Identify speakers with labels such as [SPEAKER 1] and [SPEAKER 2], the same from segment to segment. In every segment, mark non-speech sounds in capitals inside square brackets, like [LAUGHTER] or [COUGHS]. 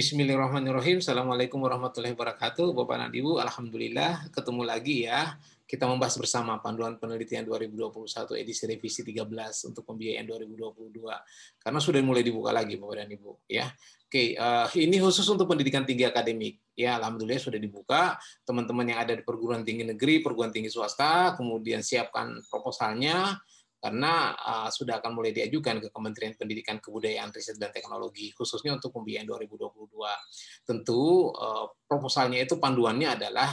[SPEAKER 1] Bismillahirrahmanirrahim. Assalamualaikum warahmatullahi wabarakatuh. Bapak dan Ibu, Alhamdulillah ketemu lagi ya. Kita membahas bersama Panduan Penelitian 2021 edisi revisi 13 untuk pembiayaan 2022. Karena sudah mulai dibuka lagi Bapak dan Ibu ya. Oke, uh, ini khusus untuk pendidikan tinggi akademik. Ya, alhamdulillah sudah dibuka. Teman-teman yang ada di perguruan tinggi negeri, perguruan tinggi swasta, kemudian siapkan proposalnya karena uh, sudah akan mulai diajukan ke Kementerian Pendidikan Kebudayaan Riset dan Teknologi khususnya untuk pembiayaan 2022. Tentu uh, proposalnya itu panduannya adalah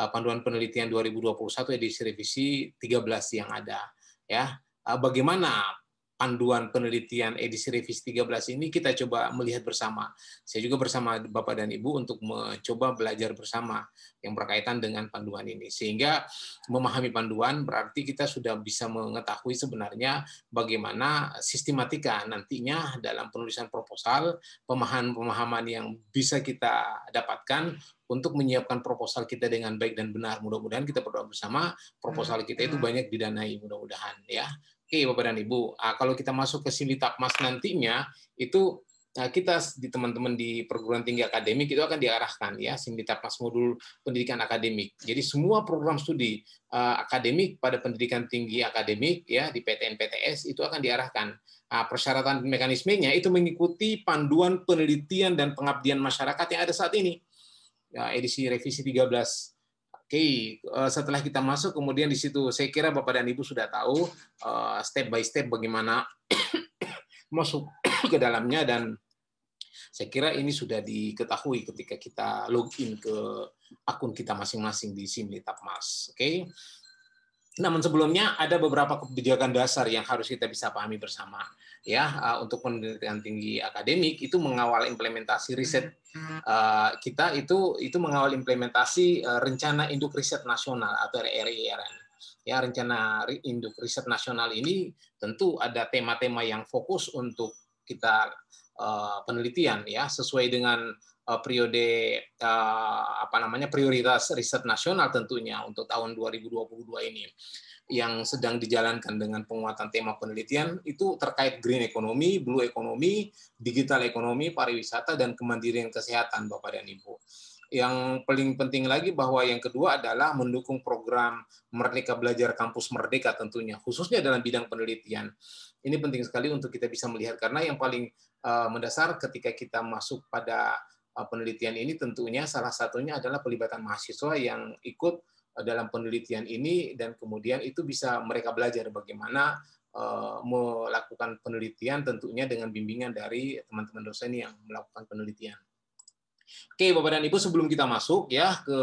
[SPEAKER 1] uh, panduan penelitian 2021 edisi revisi 13 yang ada ya. Uh, bagaimana panduan penelitian edisi revisi 13 ini kita coba melihat bersama. Saya juga bersama Bapak dan Ibu untuk mencoba belajar bersama yang berkaitan dengan panduan ini. Sehingga memahami panduan berarti kita sudah bisa mengetahui sebenarnya bagaimana sistematika nantinya dalam penulisan proposal, pemahaman-pemahaman yang bisa kita dapatkan untuk menyiapkan proposal kita dengan baik dan benar. Mudah-mudahan kita berdoa bersama proposal kita itu banyak didanai mudah-mudahan ya. Oke, Bapak dan Ibu, ah, kalau kita masuk ke sini Mas nantinya, itu ah, kita di teman-teman di perguruan tinggi akademik itu akan diarahkan ya sini Mas modul pendidikan akademik. Jadi semua program studi uh, akademik pada pendidikan tinggi akademik ya di PTN PTS itu akan diarahkan. Nah, persyaratan mekanismenya itu mengikuti panduan penelitian dan pengabdian masyarakat yang ada saat ini. Ya, edisi revisi 13 okay, eh, setelah kita masuk kemudian di situ saya kira Bapak dan Ibu sudah tahu eh, step by step bagaimana [COUGHS] masuk [COUGHS] ke dalamnya dan saya kira ini sudah diketahui ketika kita login ke akun kita masing-masing di Simli Tapmas. Oke. Okay? Namun sebelumnya ada beberapa kebijakan dasar yang harus kita bisa pahami bersama ya eh, untuk pendidikan tinggi akademik itu mengawal implementasi hmm. riset eh, kita itu itu mengawal implementasi eh, rencana induk riset nasional atau RIRN ya rencana induk riset nasional ini tentu ada tema-tema yang fokus untuk kita penelitian ya sesuai dengan periode apa namanya prioritas riset nasional tentunya untuk tahun 2022 ini yang sedang dijalankan dengan penguatan tema penelitian itu terkait green economy, blue economy, digital economy, pariwisata, dan kemandirian kesehatan, Bapak dan Ibu. Yang paling penting lagi bahwa yang kedua adalah mendukung program Merdeka Belajar Kampus Merdeka tentunya, khususnya dalam bidang penelitian. Ini penting sekali untuk kita bisa melihat, karena yang paling eh, mendasar ketika kita masuk pada eh, penelitian ini tentunya salah satunya adalah pelibatan mahasiswa yang ikut dalam penelitian ini dan kemudian itu bisa mereka belajar bagaimana eh, melakukan penelitian tentunya dengan bimbingan dari teman-teman dosen yang melakukan penelitian. Oke, Bapak dan Ibu, sebelum kita masuk ya ke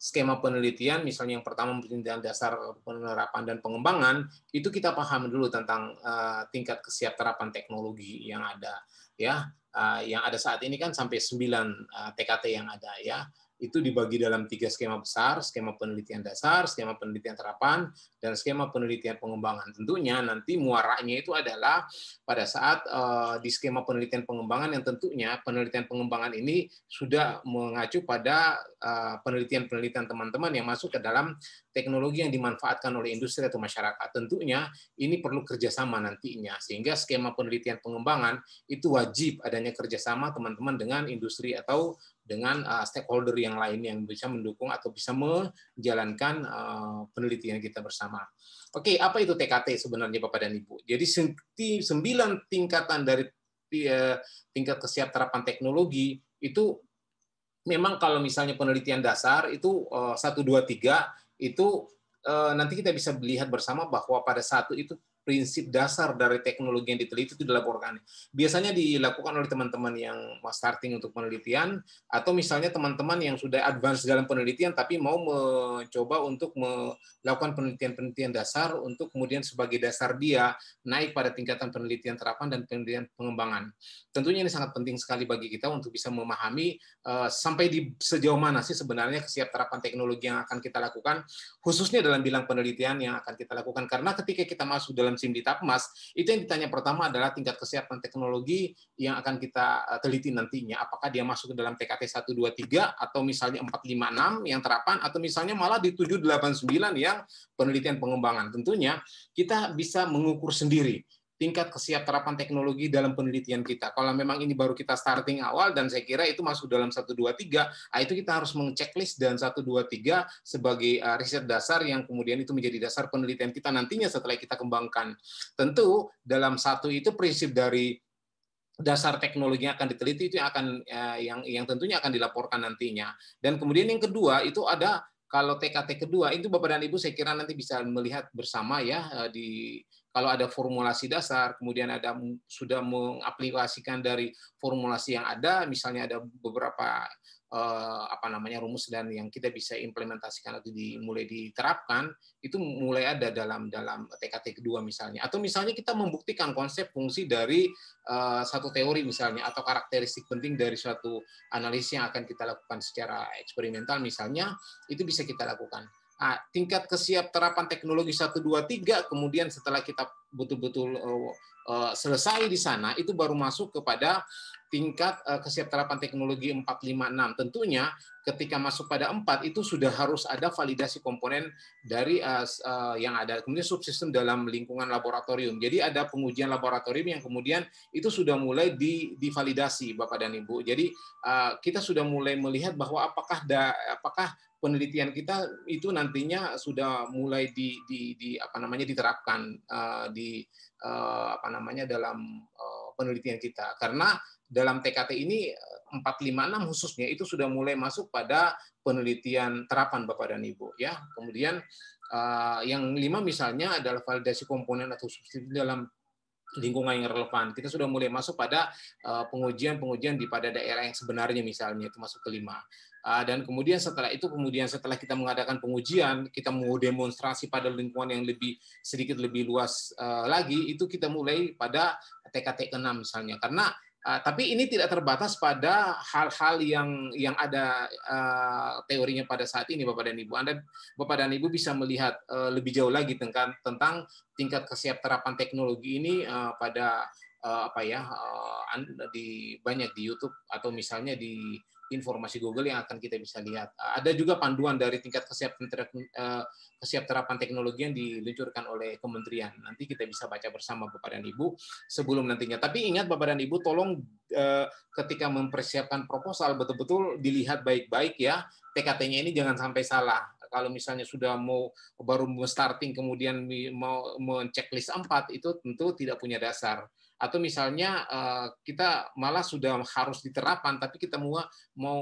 [SPEAKER 1] skema penelitian, misalnya yang pertama penelitian dasar penerapan dan pengembangan, itu kita paham dulu tentang uh, tingkat kesiapterapan teknologi yang ada ya, uh, yang ada saat ini kan sampai 9 uh, TKT yang ada ya itu dibagi dalam tiga skema besar, skema penelitian dasar, skema penelitian terapan, dan skema penelitian pengembangan. Tentunya nanti muaranya itu adalah pada saat eh, di skema penelitian pengembangan yang tentunya penelitian pengembangan ini sudah mengacu pada eh, penelitian-penelitian teman-teman yang masuk ke dalam teknologi yang dimanfaatkan oleh industri atau masyarakat. Tentunya ini perlu kerjasama nantinya, sehingga skema penelitian pengembangan itu wajib adanya kerjasama teman-teman dengan industri atau dengan uh, stakeholder yang lain yang bisa mendukung atau bisa menjalankan uh, penelitian kita bersama. Oke, apa itu TKT sebenarnya Bapak dan Ibu? Jadi sembilan tingkatan dari eh, tingkat kesiapan teknologi itu memang kalau misalnya penelitian dasar itu satu dua tiga itu nanti kita bisa melihat bersama bahwa pada satu itu prinsip dasar dari teknologi yang diteliti itu dilaporkan. Biasanya dilakukan oleh teman-teman yang starting untuk penelitian atau misalnya teman-teman yang sudah advance dalam penelitian tapi mau mencoba untuk melakukan penelitian-penelitian dasar untuk kemudian sebagai dasar dia naik pada tingkatan penelitian terapan dan penelitian pengembangan. Tentunya ini sangat penting sekali bagi kita untuk bisa memahami eh, sampai di sejauh mana sih sebenarnya kesiap terapan teknologi yang akan kita lakukan khususnya dalam bilang penelitian yang akan kita lakukan karena ketika kita masuk dalam di Tapmas, itu yang ditanya pertama adalah tingkat kesiapan teknologi yang akan kita eh, teliti nantinya. Apakah dia masuk ke dalam TKT 123 atau misalnya 456 yang terapan atau misalnya malah di 789 yang penelitian pengembangan. Tentunya kita bisa mengukur sendiri tingkat kesiapterapan teknologi dalam penelitian kita. Kalau memang ini baru kita starting awal dan saya kira itu masuk dalam 1 2 3, nah itu kita harus list dan 1 2 3 sebagai ah, riset dasar yang kemudian itu menjadi dasar penelitian kita nantinya setelah kita kembangkan. Tentu dalam satu itu prinsip dari dasar teknologi yang akan diteliti itu yang akan eh, yang yang tentunya akan dilaporkan nantinya. Dan kemudian yang kedua itu ada kalau TKT kedua itu Bapak dan Ibu saya kira nanti bisa melihat bersama ya eh, di kalau ada formulasi dasar, kemudian ada sudah mengaplikasikan dari formulasi yang ada, misalnya ada beberapa eh, apa namanya rumus dan yang kita bisa implementasikan atau dimulai diterapkan itu mulai ada dalam dalam TKT kedua misalnya atau misalnya kita membuktikan konsep fungsi dari eh, satu teori misalnya atau karakteristik penting dari suatu analisis yang akan kita lakukan secara eksperimental misalnya itu bisa kita lakukan Nah, tingkat kesiap terapan teknologi 1, 2, 3, kemudian setelah kita betul-betul eh, eh, selesai di sana, itu baru masuk kepada tingkat uh, kesiapterapan teknologi 456. Tentunya ketika masuk pada 4 itu sudah harus ada validasi komponen dari uh, uh, yang ada kemudian subsistem dalam lingkungan laboratorium. Jadi ada pengujian laboratorium yang kemudian itu sudah mulai di, divalidasi Bapak dan Ibu. Jadi uh, kita sudah mulai melihat bahwa apakah da, apakah penelitian kita itu nantinya sudah mulai di, di, di apa namanya diterapkan uh, di uh, apa namanya dalam uh, penelitian kita karena dalam TKT ini 456 khususnya itu sudah mulai masuk pada penelitian terapan Bapak dan Ibu ya. Kemudian eh, yang lima misalnya adalah validasi komponen atau substitusi dalam lingkungan yang relevan. Kita sudah mulai masuk pada eh, pengujian-pengujian di pada daerah yang sebenarnya misalnya itu masuk ke lima eh, Dan kemudian setelah itu kemudian setelah kita mengadakan pengujian, kita mau demonstrasi pada lingkungan yang lebih sedikit lebih luas lagi itu kita mulai pada TKT ke misalnya. Karena Ah, tapi ini tidak terbatas pada hal-hal yang yang ada uh, teorinya pada saat ini Bapak dan Ibu. Anda Bapak dan Ibu bisa melihat uh, lebih jauh lagi tentang tentang tingkat kesiapterapan teknologi ini uh, pada uh, apa ya uh, di banyak di YouTube atau misalnya di informasi Google yang akan kita bisa lihat. Ada juga panduan dari tingkat kesiapan eh, kesiapterapan teknologi yang diluncurkan oleh kementerian. Nanti kita bisa baca bersama Bapak dan Ibu sebelum nantinya. Tapi ingat Bapak dan Ibu tolong eh, ketika mempersiapkan proposal betul-betul dilihat baik-baik ya. TKT-nya ini jangan sampai salah kalau misalnya sudah mau baru mau starting kemudian mau menceklis empat itu tentu tidak punya dasar atau misalnya eh, kita malah sudah harus diterapkan tapi kita mau eh, mau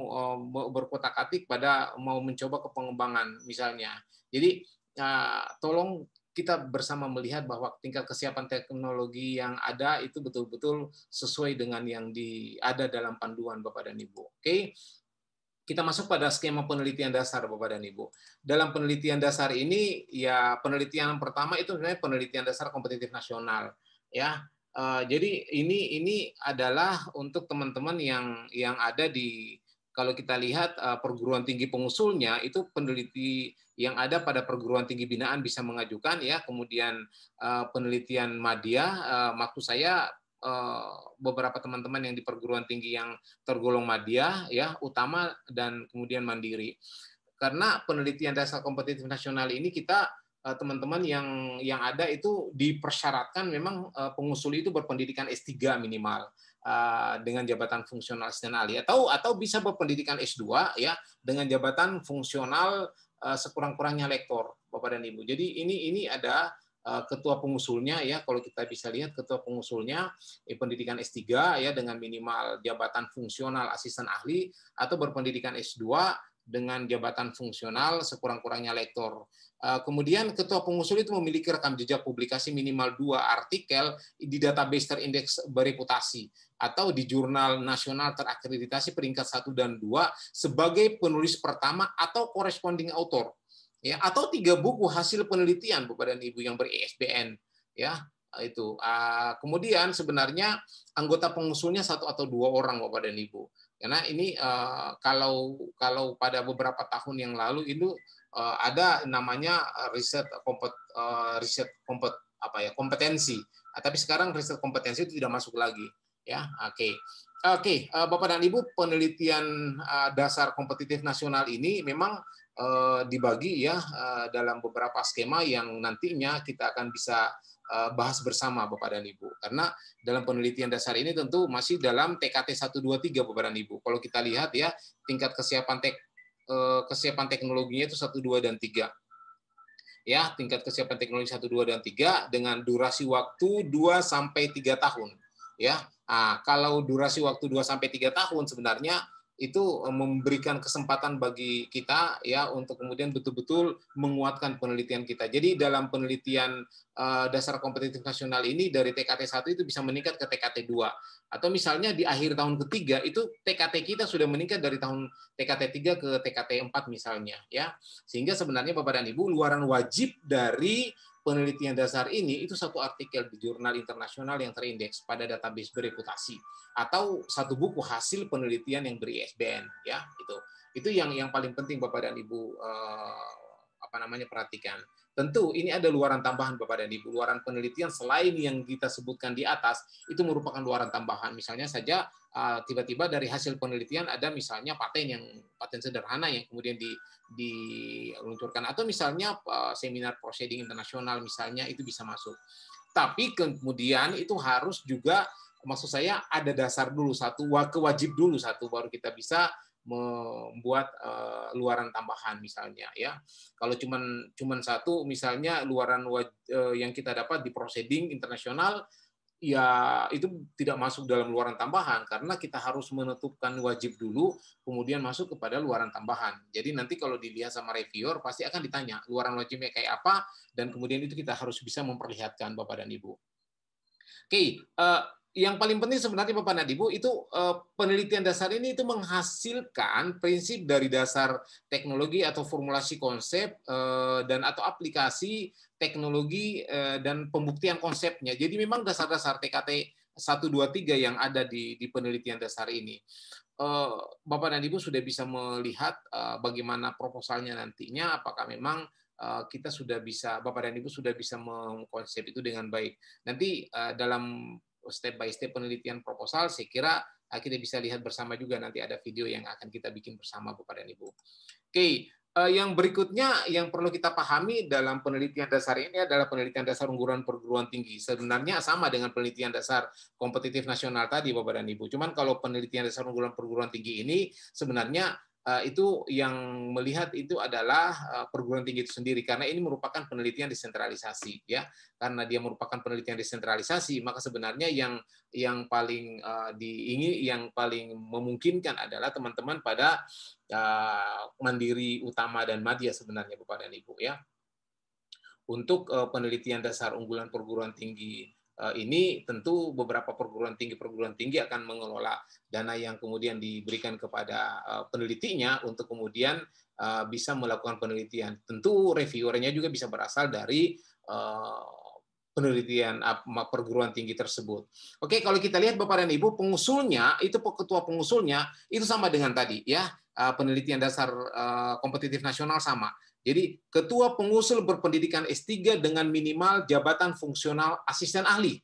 [SPEAKER 1] berkotak-atik pada mau mencoba ke pengembangan misalnya. Jadi eh, tolong kita bersama melihat bahwa tingkat kesiapan teknologi yang ada itu betul-betul sesuai dengan yang di, ada dalam panduan Bapak dan Ibu. Oke. Okay? Kita masuk pada skema penelitian dasar Bapak dan Ibu. Dalam penelitian dasar ini ya penelitian pertama itu sebenarnya penelitian dasar kompetitif nasional ya Eh, jadi ini ini adalah untuk teman-teman yang yang ada di kalau kita lihat uh, perguruan tinggi pengusulnya itu peneliti yang ada pada perguruan tinggi binaan bisa mengajukan ya kemudian uh, penelitian media uh, maksud saya uh, beberapa teman-teman yang di perguruan tinggi yang tergolong media ya utama dan kemudian mandiri karena penelitian dasar kompetitif nasional ini kita Eh, teman-teman yang yang ada itu dipersyaratkan memang eh, pengusul itu berpendidikan S3 minimal eh, dengan jabatan fungsional dan atau atau bisa berpendidikan S2 ya dengan jabatan fungsional sekurang-kurangnya lektor Bapak dan Ibu. Jadi ini ini ada ketua pengusulnya ya kalau kita bisa lihat ketua pengusulnya eh, pendidikan S3 ya dengan minimal jabatan fungsional asisten ahli atau berpendidikan S2 dengan jabatan fungsional sekurang-kurangnya lektor. Eh, kemudian ketua pengusul itu memiliki rekam jejak publikasi minimal dua artikel di database terindeks bereputasi atau di jurnal nasional terakreditasi peringkat satu dan dua sebagai penulis pertama atau corresponding author ya atau tiga buku hasil penelitian Bapak dan Ibu yang ber ISBN ya itu ah, kemudian sebenarnya anggota pengusulnya satu atau dua orang Bapak dan Ibu karena ini eh, kalau kalau pada beberapa tahun yang lalu itu eh, ada namanya riset kompet, eh, riset kompet apa ya kompetensi. Ah, tapi sekarang riset kompetensi itu tidak masuk lagi. Ya, oke. Okay. Oke, okay, Bapak dan Ibu, penelitian dasar kompetitif nasional ini memang dibagi ya dalam beberapa skema yang nantinya kita akan bisa Eh, bahas bersama Bapak dan Ibu. Karena dalam penelitian dasar ini tentu masih dalam TKT 123 Bapak dan Ibu. Kalau kita lihat ya tingkat kesiapan tek, eh, kesiapan teknologinya itu 1 2 dan 3. Ya, tingkat kesiapan teknologi 1 2 dan 3 dengan durasi waktu 2 sampai 3 tahun. Ya. Nah, kalau durasi waktu 2 sampai 3 tahun sebenarnya itu eh, memberikan kesempatan bagi kita ya untuk kemudian betul-betul menguatkan penelitian kita. Jadi dalam penelitian eh, dasar kompetitif nasional ini dari TKT 1 itu bisa meningkat ke TKT 2 atau misalnya di akhir tahun ketiga itu TKT kita sudah meningkat dari tahun TKT 3 ke TKT 4 misalnya ya. Sehingga sebenarnya Bapak dan Ibu luaran wajib dari penelitian dasar ini itu satu artikel di jurnal internasional yang terindeks pada database bereputasi atau satu buku hasil penelitian yang beri isbn ya itu itu yang yang paling penting bapak dan ibu eh, apa namanya perhatikan tentu ini ada luaran tambahan bapak dan ibu luaran penelitian selain yang kita sebutkan di atas itu merupakan luaran tambahan misalnya saja Eh, tiba-tiba dari hasil penelitian ada misalnya paten yang paten sederhana yang kemudian di, diluncurkan atau misalnya eh, seminar proceeding internasional misalnya itu bisa masuk. Tapi kemudian itu harus juga maksud saya ada dasar dulu satu kewajib dulu satu baru kita bisa membuat uh, luaran tambahan misalnya ya kalau cuman cuman satu misalnya luaran uh, yang kita dapat di proceeding internasional ya itu tidak masuk dalam luaran tambahan karena kita harus menetapkan wajib dulu kemudian masuk kepada luaran tambahan. Jadi nanti kalau dilihat sama reviewer pasti akan ditanya luaran wajibnya kayak apa dan kemudian itu kita harus bisa memperlihatkan Bapak dan Ibu. Oke, okay, uh, eh, yang paling penting sebenarnya Bapak Nadibu itu eh, penelitian dasar ini itu menghasilkan prinsip dari dasar teknologi atau formulasi konsep eh, dan atau aplikasi teknologi eh, dan pembuktian konsepnya. Jadi memang dasar-dasar TKT 1 yang ada di di penelitian dasar ini. Bapak dan Ibu sudah bisa melihat bagaimana proposalnya nantinya apakah memang kita sudah bisa Bapak dan Ibu sudah bisa mengkonsep itu dengan baik. Nanti dalam step by step penelitian proposal, saya kira ah, kita bisa lihat bersama juga nanti ada video yang akan kita bikin bersama Bapak dan Ibu. Oke, eh, yang berikutnya yang perlu kita pahami dalam penelitian dasar ini adalah penelitian dasar unggulan perguruan tinggi. Sebenarnya sama dengan penelitian dasar kompetitif nasional tadi Bapak dan Ibu. Cuman kalau penelitian dasar unggulan perguruan tinggi ini sebenarnya Eh, itu yang melihat itu adalah eh, perguruan tinggi itu sendiri karena ini merupakan penelitian desentralisasi ya karena dia merupakan penelitian desentralisasi maka sebenarnya yang yang paling uh, eh, diingin yang paling memungkinkan adalah teman-teman pada uh, mandiri utama dan madya sebenarnya Bapak dan Ibu ya untuk penelitian dasar unggulan perguruan tinggi Eh, ini tentu beberapa perguruan tinggi perguruan tinggi akan mengelola dana yang kemudian diberikan kepada eh, penelitinya untuk kemudian eh, bisa melakukan penelitian. Tentu reviewernya juga bisa berasal dari penelitian perguruan tinggi tersebut. Oke, kalau kita lihat Bapak dan Ibu, pengusulnya itu ketua pengusulnya itu sama dengan tadi ya, penelitian dasar kompetitif nasional sama. Jadi ketua pengusul berpendidikan S3 dengan minimal jabatan fungsional asisten ahli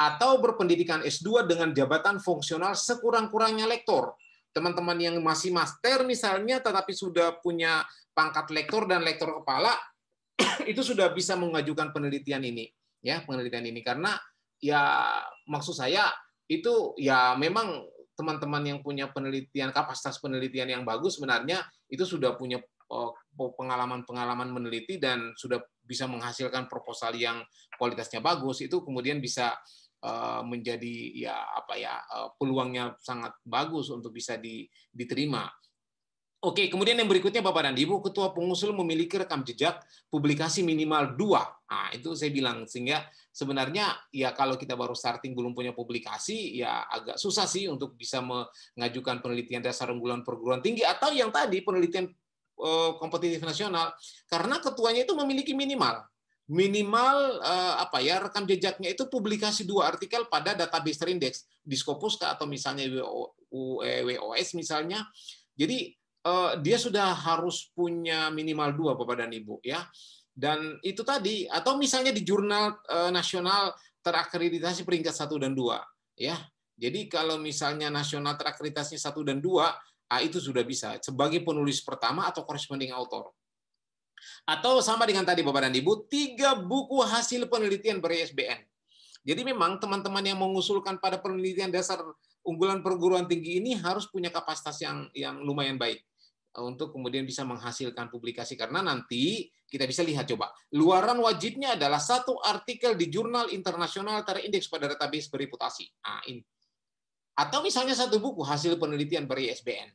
[SPEAKER 1] atau berpendidikan S2 dengan jabatan fungsional sekurang-kurangnya lektor. Teman-teman yang masih master misalnya tetapi sudah punya pangkat lektor dan lektor kepala [CLEARS THROAT] itu sudah bisa mengajukan penelitian ini ya, penelitian ini karena ya maksud saya itu ya memang teman-teman yang punya penelitian kapasitas penelitian yang bagus sebenarnya itu sudah punya Eh, oh, pengalaman-pengalaman meneliti dan sudah bisa menghasilkan proposal yang kualitasnya bagus itu kemudian bisa eh, menjadi ya apa ya eh, peluangnya sangat bagus untuk bisa diterima. Oke, kemudian yang berikutnya Bapak dan Ibu, ketua pengusul memiliki rekam jejak publikasi minimal dua. Nah, itu saya bilang sehingga sebenarnya ya kalau kita baru starting belum punya publikasi ya agak susah sih untuk bisa mengajukan penelitian dasar unggulan perguruan tinggi atau yang tadi penelitian Eh, kompetitif nasional karena ketuanya itu memiliki minimal minimal eh, apa ya rekam jejaknya itu publikasi dua artikel pada database terindeks di Skopuska atau misalnya WOS e, misalnya jadi eh, dia sudah harus punya minimal dua bapak dan ibu ya dan itu tadi atau misalnya di jurnal nasional terakreditasi peringkat satu dan dua ya jadi kalau misalnya nasional terakreditasi satu dan dua A itu sudah bisa sebagai penulis pertama atau corresponding author. Atau sama dengan tadi Bapak dan Ibu, tiga buku hasil penelitian ber-ISBN. Jadi memang teman-teman yang mengusulkan pada penelitian dasar unggulan perguruan tinggi ini harus punya kapasitas yang yang lumayan baik e, untuk kemudian bisa menghasilkan publikasi karena nanti kita bisa lihat coba luaran wajibnya adalah satu artikel di jurnal internasional terindeks pada database bereputasi. Nah, ini atau misalnya satu buku hasil penelitian dari ISBN.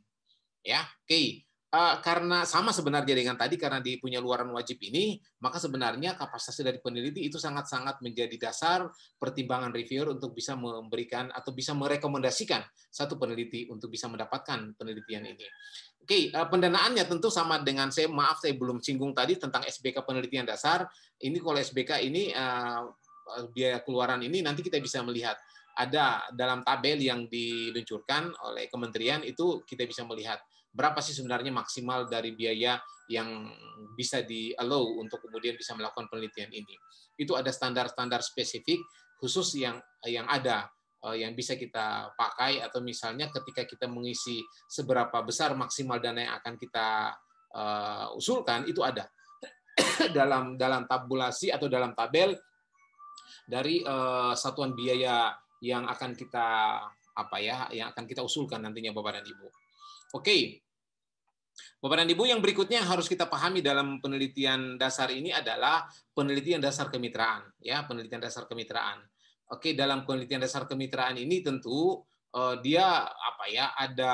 [SPEAKER 1] Ya, oke. Okay. Uh, eh, karena sama sebenarnya dengan tadi karena punya luaran wajib ini, maka sebenarnya kapasitas dari peneliti itu sangat-sangat menjadi dasar pertimbangan reviewer untuk bisa memberikan atau bisa merekomendasikan satu peneliti untuk bisa mendapatkan penelitian ini. Oke, okay, uh, eh, pendanaannya tentu sama dengan saya maaf saya belum singgung tadi tentang SBK penelitian dasar. Ini kalau SBK ini uh, biaya keluaran ini nanti kita bisa melihat ada dalam tabel yang diluncurkan oleh kementerian itu kita bisa melihat berapa sih sebenarnya maksimal dari biaya yang bisa di allow untuk kemudian bisa melakukan penelitian ini. Itu ada standar-standar spesifik khusus yang yang ada eh, yang bisa kita pakai atau misalnya ketika kita mengisi seberapa besar maksimal dana yang akan kita uh, usulkan itu ada [COUGHS] dalam dalam tabulasi atau dalam tabel dari uh, satuan biaya yang akan kita apa ya yang akan kita usulkan nantinya Bapak dan Ibu. Oke. Bapak dan Ibu yang berikutnya yang harus kita pahami dalam penelitian dasar ini adalah penelitian dasar kemitraan ya, penelitian dasar kemitraan. Oke, dalam penelitian dasar kemitraan ini tentu uh, dia apa ya ada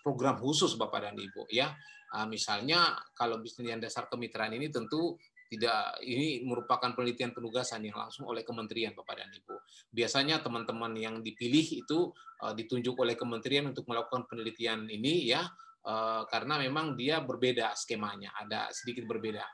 [SPEAKER 1] program khusus Bapak dan Ibu ya. Eh, misalnya kalau penelitian dasar kemitraan ini tentu tidak ini merupakan penelitian penugasan yang langsung oleh kementerian Bapak dan Ibu biasanya teman-teman yang dipilih itu uh, ditunjuk oleh kementerian untuk melakukan penelitian ini ya uh, karena memang dia berbeda skemanya, ada sedikit berbeda.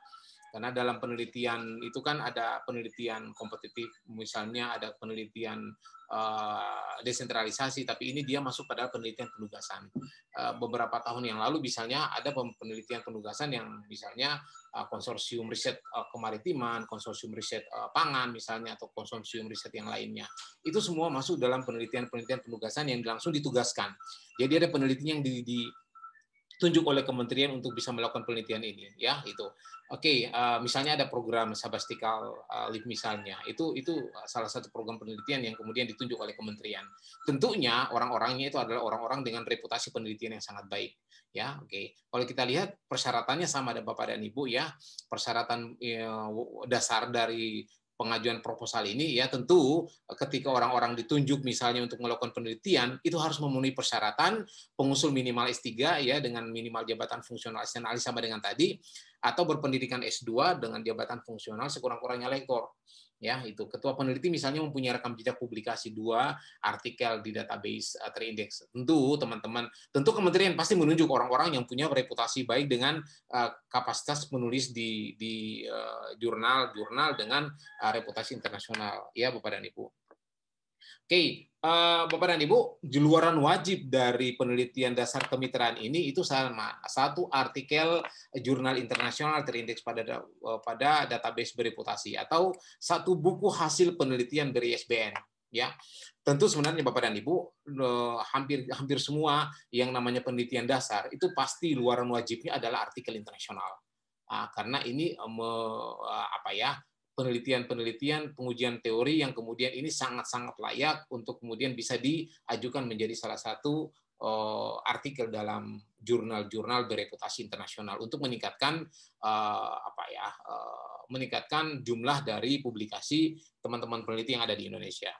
[SPEAKER 1] Karena dalam penelitian itu kan ada penelitian kompetitif, misalnya ada penelitian uh, desentralisasi, tapi ini dia masuk pada penelitian penugasan. Uh, beberapa tahun yang lalu misalnya ada penelitian penugasan yang misalnya uh, konsorsium riset uh, kemaritiman, konsorsium riset uh, pangan misalnya, atau konsorsium riset yang lainnya. Itu semua masuk dalam penelitian-penelitian penugasan yang langsung ditugaskan. Jadi ada penelitian yang di, di ditunjuk oleh kementerian untuk bisa melakukan penelitian ini ya itu oke okay, uh, eh, misalnya ada program sabastikal uh, eh, leave misalnya itu itu salah satu program penelitian yang kemudian ditunjuk oleh kementerian tentunya orang-orangnya itu adalah orang-orang dengan reputasi penelitian yang sangat baik ya oke okay. kalau kita lihat persyaratannya sama ada bapak dan ibu ya persyaratan ya, dasar dari pengajuan proposal ini ya tentu eh, ketika orang-orang ditunjuk misalnya untuk melakukan penelitian itu harus memenuhi persyaratan pengusul minimal S3 ya dengan minimal jabatan fungsional asisten sama dengan tadi atau berpendidikan S2 dengan jabatan fungsional sekurang-kurangnya lektor ya itu ketua peneliti misalnya mempunyai rekam jejak publikasi dua artikel di database eh, terindeks tentu teman-teman tentu kementerian pasti menunjuk orang-orang yang punya reputasi baik dengan eh, kapasitas menulis di di eh, jurnal-jurnal dengan reputasi internasional ya bapak dan ibu Oke, uh, Bapak dan Ibu, jeluaran wajib dari penelitian dasar kemitraan ini itu sama satu artikel jurnal internasional terindeks pada eh, pada database bereputasi atau satu buku hasil penelitian dari SBN. ya tentu sebenarnya bapak dan ibu eh, hampir hampir semua yang namanya penelitian dasar itu pasti luaran wajibnya adalah artikel internasional nah, karena ini me, apa ya penelitian-penelitian, pengujian teori yang kemudian ini sangat-sangat layak untuk kemudian bisa diajukan menjadi salah satu uh, artikel dalam jurnal-jurnal bereputasi internasional untuk meningkatkan uh, apa ya uh, meningkatkan jumlah dari publikasi teman-teman peneliti yang ada di Indonesia.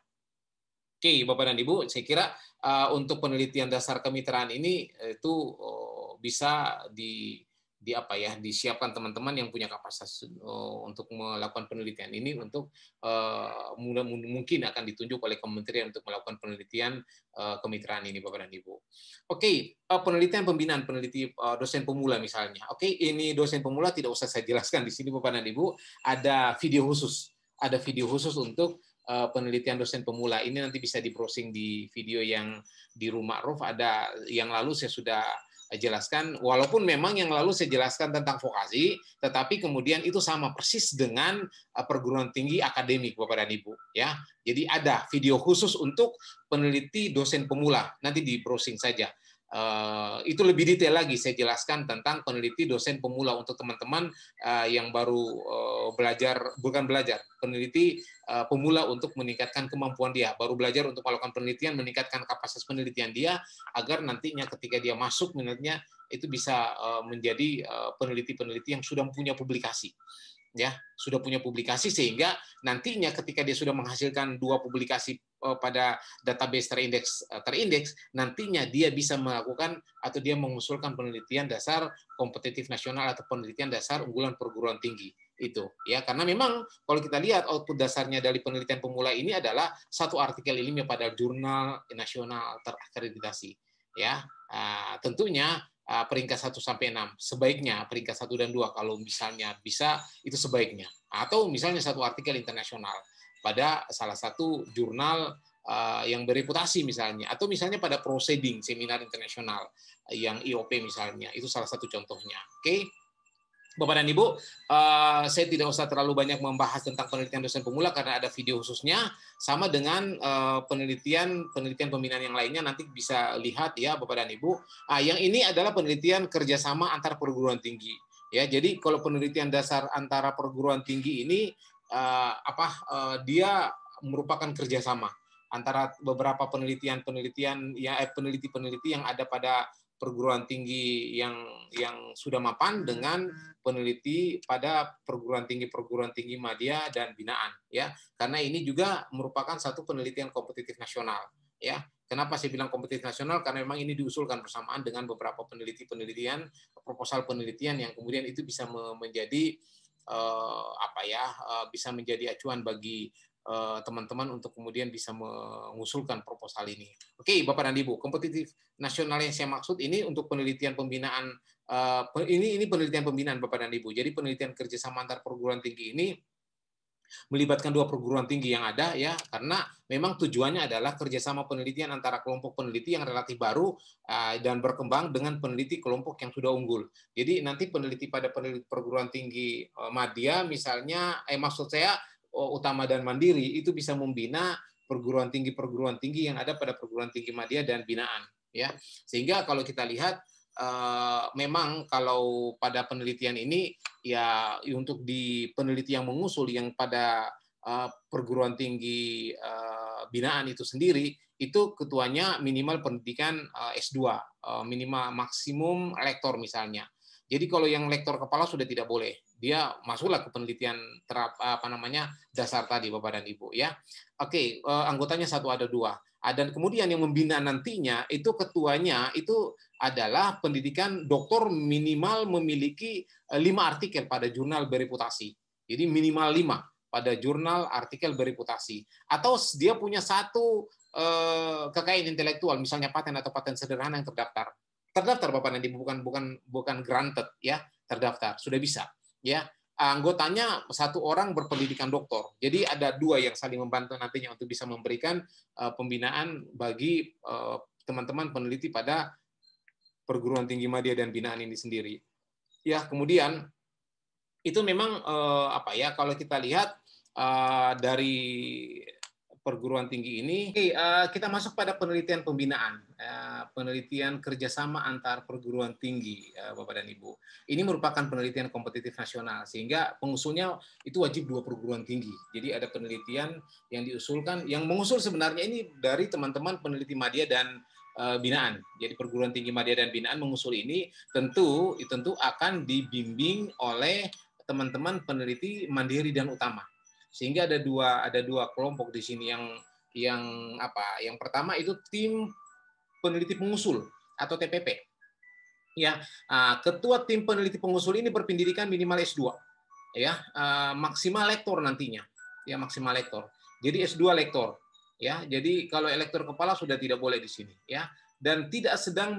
[SPEAKER 1] Oke, Bapak dan Ibu, saya kira uh, untuk penelitian dasar kemitraan ini itu uh, bisa di di apa ya disiapkan teman-teman yang punya kapasitas eh, untuk melakukan penelitian ini untuk uh, mungkin akan ditunjuk oleh kementerian untuk melakukan penelitian uh, kemitraan ini Bapak dan Ibu. Oke, okay, uh, penelitian pembinaan peneliti uh, dosen pemula misalnya. Oke, okay, ini dosen pemula tidak usah saya jelaskan di sini Bapak dan Ibu, ada video khusus, ada video khusus untuk penelitian dosen pemula ini nanti bisa di browsing di video yang di rumah Rof ada yang lalu saya sudah jelaskan walaupun memang yang lalu saya jelaskan tentang vokasi tetapi kemudian itu sama persis dengan eh, perguruan tinggi akademik Bapak dan Ibu ya. Jadi ada video khusus untuk peneliti dosen pemula nanti di browsing saja. Eh, itu lebih detail lagi saya jelaskan tentang peneliti dosen pemula untuk teman-teman eh, yang baru eh, belajar bukan belajar peneliti pemula untuk meningkatkan kemampuan dia baru belajar untuk melakukan penelitian meningkatkan kapasitas penelitian dia agar nantinya ketika dia masuk minatnya itu bisa menjadi peneliti-peneliti yang sudah punya publikasi ya sudah punya publikasi sehingga nantinya ketika dia sudah menghasilkan dua publikasi eh, pada database terindeks eh, terindeks nantinya dia bisa melakukan atau dia mengusulkan penelitian dasar kompetitif nasional atau penelitian dasar unggulan perguruan tinggi itu ya karena memang kalau kita lihat output dasarnya dari penelitian pemula ini adalah satu artikel ilmiah pada jurnal nasional terakreditasi ya ah, tentunya uh, peringkat 1 sampai 6. Sebaiknya peringkat 1 dan 2 kalau misalnya bisa itu sebaiknya. Atau misalnya satu artikel internasional pada salah satu jurnal eh, yang bereputasi misalnya atau misalnya pada proceeding seminar internasional eh, yang IOP misalnya. Itu salah satu contohnya. Oke. Okay? Bapak dan Ibu, eh, saya tidak usah terlalu banyak membahas tentang penelitian dosen pemula karena ada video khususnya, sama dengan eh, penelitian penelitian pembinaan yang lainnya nanti bisa lihat ya Bapak dan Ibu. Ah, yang ini adalah penelitian kerjasama antar perguruan tinggi. Ya, jadi kalau penelitian dasar antara perguruan tinggi ini eh, apa dia merupakan kerjasama antara beberapa penelitian-penelitian ya peneliti-peneliti yang ada pada perguruan tinggi yang yang sudah mapan dengan peneliti pada perguruan tinggi perguruan tinggi madya dan binaan ya karena ini juga merupakan satu penelitian kompetitif nasional ya kenapa saya bilang kompetitif nasional karena memang ini diusulkan bersamaan dengan beberapa peneliti penelitian proposal penelitian yang kemudian itu bisa menjadi eh, apa ya eh, bisa menjadi acuan bagi Eh, teman-teman untuk kemudian bisa mengusulkan proposal ini. Oke, Bapak dan Ibu, kompetitif nasional yang saya maksud ini untuk penelitian pembinaan eh, ini ini penelitian pembinaan Bapak dan Ibu. Jadi penelitian kerjasama antar perguruan tinggi ini melibatkan dua perguruan tinggi yang ada ya karena memang tujuannya adalah kerjasama penelitian antara kelompok peneliti yang relatif baru eh, dan berkembang dengan peneliti kelompok yang sudah unggul. Jadi nanti peneliti pada peneliti perguruan tinggi Madia misalnya, eh maksud saya Eh, utama dan mandiri itu bisa membina perguruan tinggi perguruan tinggi yang ada pada perguruan tinggi media dan binaan ya sehingga kalau kita lihat eh, memang kalau pada penelitian ini ya untuk di peneliti yang mengusul yang pada eh, perguruan tinggi binaan itu sendiri itu ketuanya minimal pendidikan S2 minimal maksimum lektor misalnya. Jadi kalau yang lektor kepala sudah tidak boleh dia masuklah ke penelitian terap, apa namanya dasar tadi Bapak dan Ibu ya. Oke, eh, anggotanya satu ada dua. Ah, dan kemudian yang membina nantinya itu ketuanya itu adalah pendidikan doktor minimal memiliki eh, lima artikel pada jurnal bereputasi. Jadi minimal lima pada jurnal artikel bereputasi atau dia punya satu eh, kekayaan intelektual misalnya paten atau paten sederhana yang terdaftar terdaftar Bapak dan Ibu bukan bukan bukan granted ya terdaftar sudah bisa ya anggotanya satu orang berpendidikan doktor. Jadi ada dua yang saling membantu nantinya untuk bisa memberikan eh, pembinaan bagi eh, teman-teman peneliti pada perguruan tinggi media dan binaan ini sendiri. Ya, kemudian itu memang eh, apa ya kalau kita lihat dari perguruan tinggi ini. Oke, uh, kita masuk pada penelitian pembinaan, uh, penelitian kerjasama antar perguruan tinggi, uh, Bapak dan Ibu. Ini merupakan penelitian kompetitif nasional, sehingga pengusulnya itu wajib dua perguruan tinggi. Jadi ada penelitian yang diusulkan, yang mengusul sebenarnya ini dari teman-teman peneliti media dan eh, binaan. Jadi perguruan tinggi media dan binaan mengusul ini tentu tentu akan dibimbing oleh teman-teman peneliti mandiri dan utama. Sehingga ada dua ada dua kelompok di sini yang yang apa? Yang pertama itu tim peneliti pengusul atau TPP. Ya, ah, ketua tim peneliti pengusul ini berpendidikan minimal S2. Ya, ah, maksimal lektor nantinya. Ya, maksimal lektor. Jadi S2 lektor. Ya, jadi kalau elektor kepala sudah tidak boleh di sini, ya. Dan tidak sedang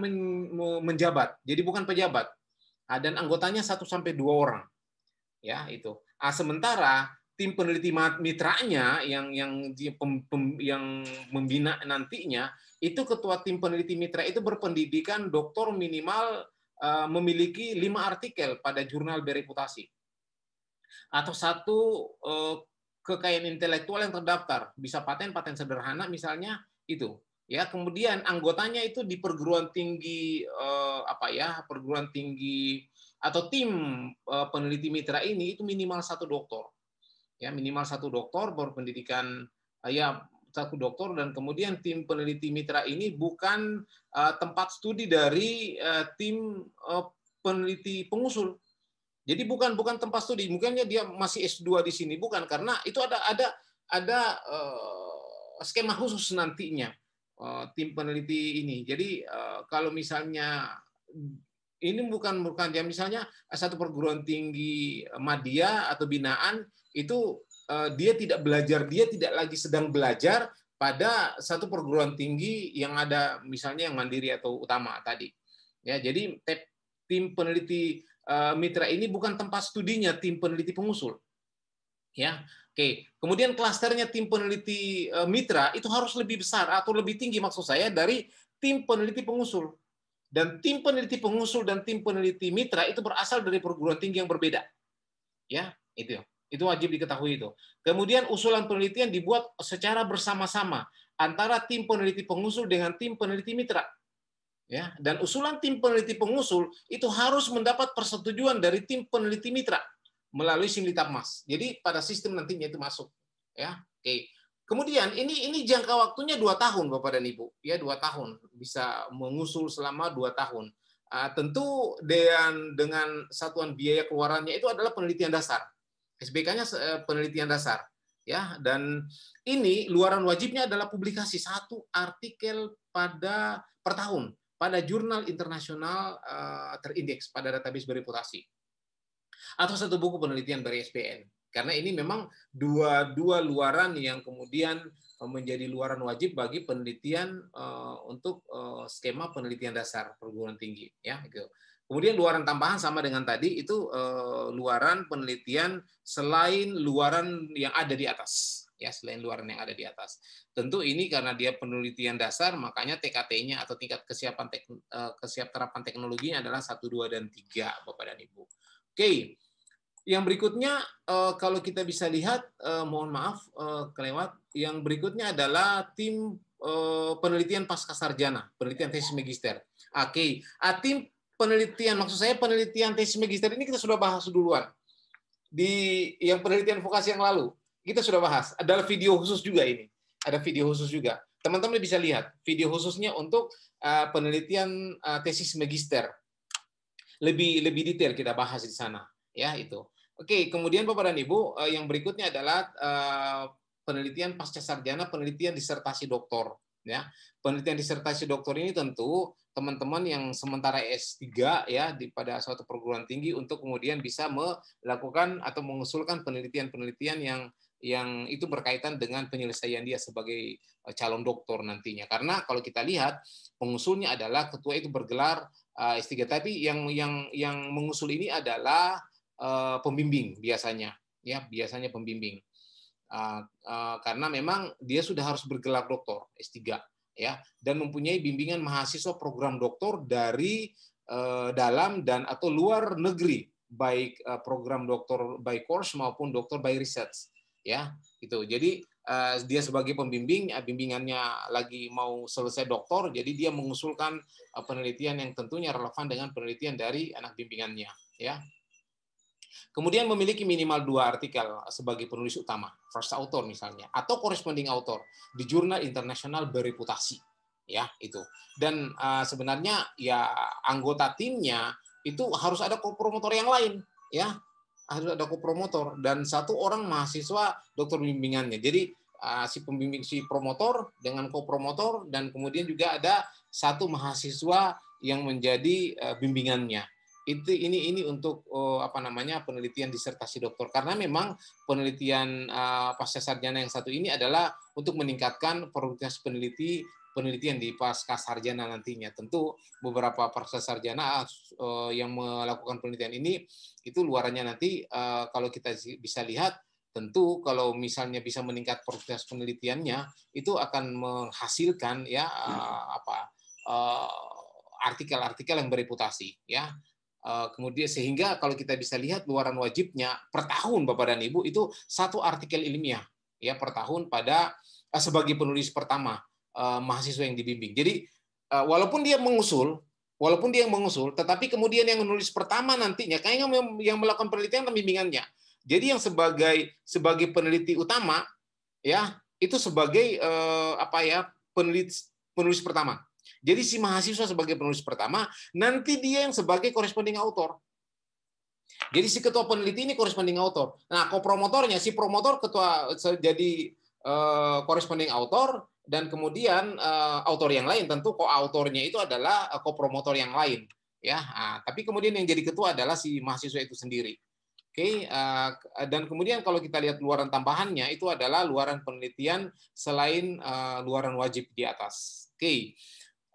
[SPEAKER 1] menjabat. Jadi bukan pejabat. Ah, dan anggotanya 1 sampai dua orang. Ya, itu. sementara tim peneliti mitranya yang yang yang membina nantinya itu ketua tim peneliti mitra itu berpendidikan doktor minimal uh, memiliki lima artikel pada jurnal bereputasi atau satu uh, kekayaan intelektual yang terdaftar bisa paten paten sederhana misalnya itu ya kemudian anggotanya itu di perguruan tinggi uh, apa ya perguruan tinggi atau tim peneliti mitra ini itu minimal satu doktor ya minimal satu doktor berpendidikan eh, ya satu doktor dan kemudian tim peneliti mitra ini bukan uh, tempat studi dari uh, tim uh, peneliti pengusul. Jadi bukan bukan tempat studi, mungkinnya dia masih S2 di sini bukan karena itu ada ada ada uh, skema khusus nantinya uh, tim peneliti ini. Jadi uh, kalau misalnya ini bukan bukan ya misalnya satu perguruan tinggi madya atau binaan itu eh, dia tidak belajar, dia tidak lagi sedang belajar pada satu perguruan tinggi yang ada misalnya yang mandiri atau utama tadi. Ya, jadi tim peneliti eh, mitra ini bukan tempat studinya tim peneliti pengusul. Ya. Oke, kemudian klasternya tim peneliti eh, mitra itu harus lebih besar atau lebih tinggi maksud saya dari tim peneliti pengusul. Dan tim peneliti pengusul dan tim peneliti mitra itu berasal dari perguruan tinggi yang berbeda. Ya, itu. Itu wajib diketahui itu. Kemudian usulan penelitian dibuat secara bersama-sama antara tim peneliti pengusul dengan tim peneliti mitra. Ya, dan usulan tim peneliti pengusul itu harus mendapat persetujuan dari tim peneliti mitra melalui simlita mas. Jadi pada sistem nantinya itu masuk. Ya, oke. Kemudian ini ini jangka waktunya dua tahun Bapak dan Ibu, ya dua tahun bisa mengusul selama dua tahun. Uh, tentu dengan dengan satuan biaya keluarannya itu adalah penelitian dasar. SBK-nya eh, penelitian dasar ya dan ini luaran wajibnya adalah publikasi satu artikel pada per tahun pada jurnal internasional eh, terindeks pada database bereputasi atau satu buku penelitian dari SPN karena ini memang dua dua luaran yang kemudian eh, menjadi luaran wajib bagi penelitian untuk skema penelitian dasar perguruan tinggi ya gitu. Kemudian luaran tambahan sama dengan tadi itu uh, luaran penelitian selain luaran yang ada di atas, ya selain luaran yang ada di atas. Tentu ini karena dia penelitian dasar, makanya TKT-nya atau tingkat kesiapan tek, uh, kesiap terapan teknologinya adalah satu dua dan tiga Bapak dan Ibu. Oke. Yang berikutnya uh, kalau kita bisa lihat uh, mohon maaf uh, kelewat, yang berikutnya adalah tim penelitian pasca sarjana, penelitian tesis magister. Oke, okay. Ah, tim penelitian, maksud saya penelitian tesis magister ini kita sudah bahas duluan di yang penelitian vokasi yang lalu kita sudah bahas. Ada video khusus juga ini, ada video khusus juga. Teman-teman bisa lihat video khususnya untuk eh, penelitian eh, tesis magister. Lebih lebih detail kita bahas di sana, ya itu. Oke, kemudian Bapak dan Ibu, uh, yang berikutnya adalah penelitian pasca sarjana, penelitian disertasi doktor. Ya, penelitian disertasi doktor ini tentu teman-teman yang sementara S3 ya di pada suatu perguruan tinggi untuk kemudian bisa melakukan atau mengusulkan penelitian-penelitian yang yang itu berkaitan dengan penyelesaian dia sebagai eh, calon doktor nantinya. Karena kalau kita lihat pengusulnya adalah ketua itu bergelar eh, S3 tapi yang yang yang mengusul ini adalah eh, pembimbing biasanya ya, biasanya pembimbing. Ah, ah, karena memang dia sudah harus bergelar doktor S3 ya dan mempunyai bimbingan mahasiswa program doktor dari uh, dalam dan atau luar negeri baik uh, program doktor by course maupun doktor by research ya itu jadi uh, dia sebagai pembimbing bimbingannya lagi mau selesai doktor jadi dia mengusulkan penelitian yang tentunya relevan dengan penelitian dari anak bimbingannya ya Kemudian memiliki minimal dua artikel sebagai penulis utama, first author misalnya, atau corresponding author di jurnal internasional bereputasi, ya itu. Dan uh, sebenarnya ya anggota timnya itu harus ada kopromotor yang lain, ya harus ada kopromotor dan satu orang mahasiswa dokter bimbingannya. Jadi uh, si pembimbing si promotor dengan kopromotor dan kemudian juga ada satu mahasiswa yang menjadi uh, bimbingannya itu ini ini untuk uh, apa namanya penelitian disertasi doktor karena memang penelitian uh, ah, pasca sarjana yang satu ini adalah untuk meningkatkan produktivitas peneliti penelitian di pasca sarjana nantinya tentu beberapa pasca sarjana uh, yang melakukan penelitian ini itu luarannya nanti uh, kalau kita bisa lihat tentu kalau misalnya bisa meningkat produktivitas penelitiannya itu akan menghasilkan ya uh, apa artikel-artikel yang bereputasi ya Eh, kemudian sehingga kalau kita bisa lihat luaran wajibnya per tahun Bapak dan Ibu itu satu artikel ilmiah ya per tahun pada eh, sebagai penulis pertama eh, mahasiswa yang dibimbing. Jadi walaupun dia mengusul, walaupun dia yang mengusul, tetapi kemudian yang menulis pertama nantinya kayaknya yang melakukan penelitian pembimbingannya. Jadi yang sebagai sebagai peneliti utama ya itu sebagai apa ya penulis penulis pertama jadi si mahasiswa sebagai penulis pertama, nanti dia yang sebagai corresponding author. Jadi si ketua peneliti ini corresponding author. Nah, co-promotornya si promotor ketua jadi uh, corresponding author dan kemudian uh, eh, autor yang lain tentu co-autornya itu adalah co-promotor eh, yang lain ya. Nah, tapi kemudian yang jadi ketua adalah si mahasiswa itu sendiri. Oke, okay, dan kemudian kalau kita lihat luaran tambahannya itu adalah luaran penelitian selain luaran wajib di atas. Oke. Okay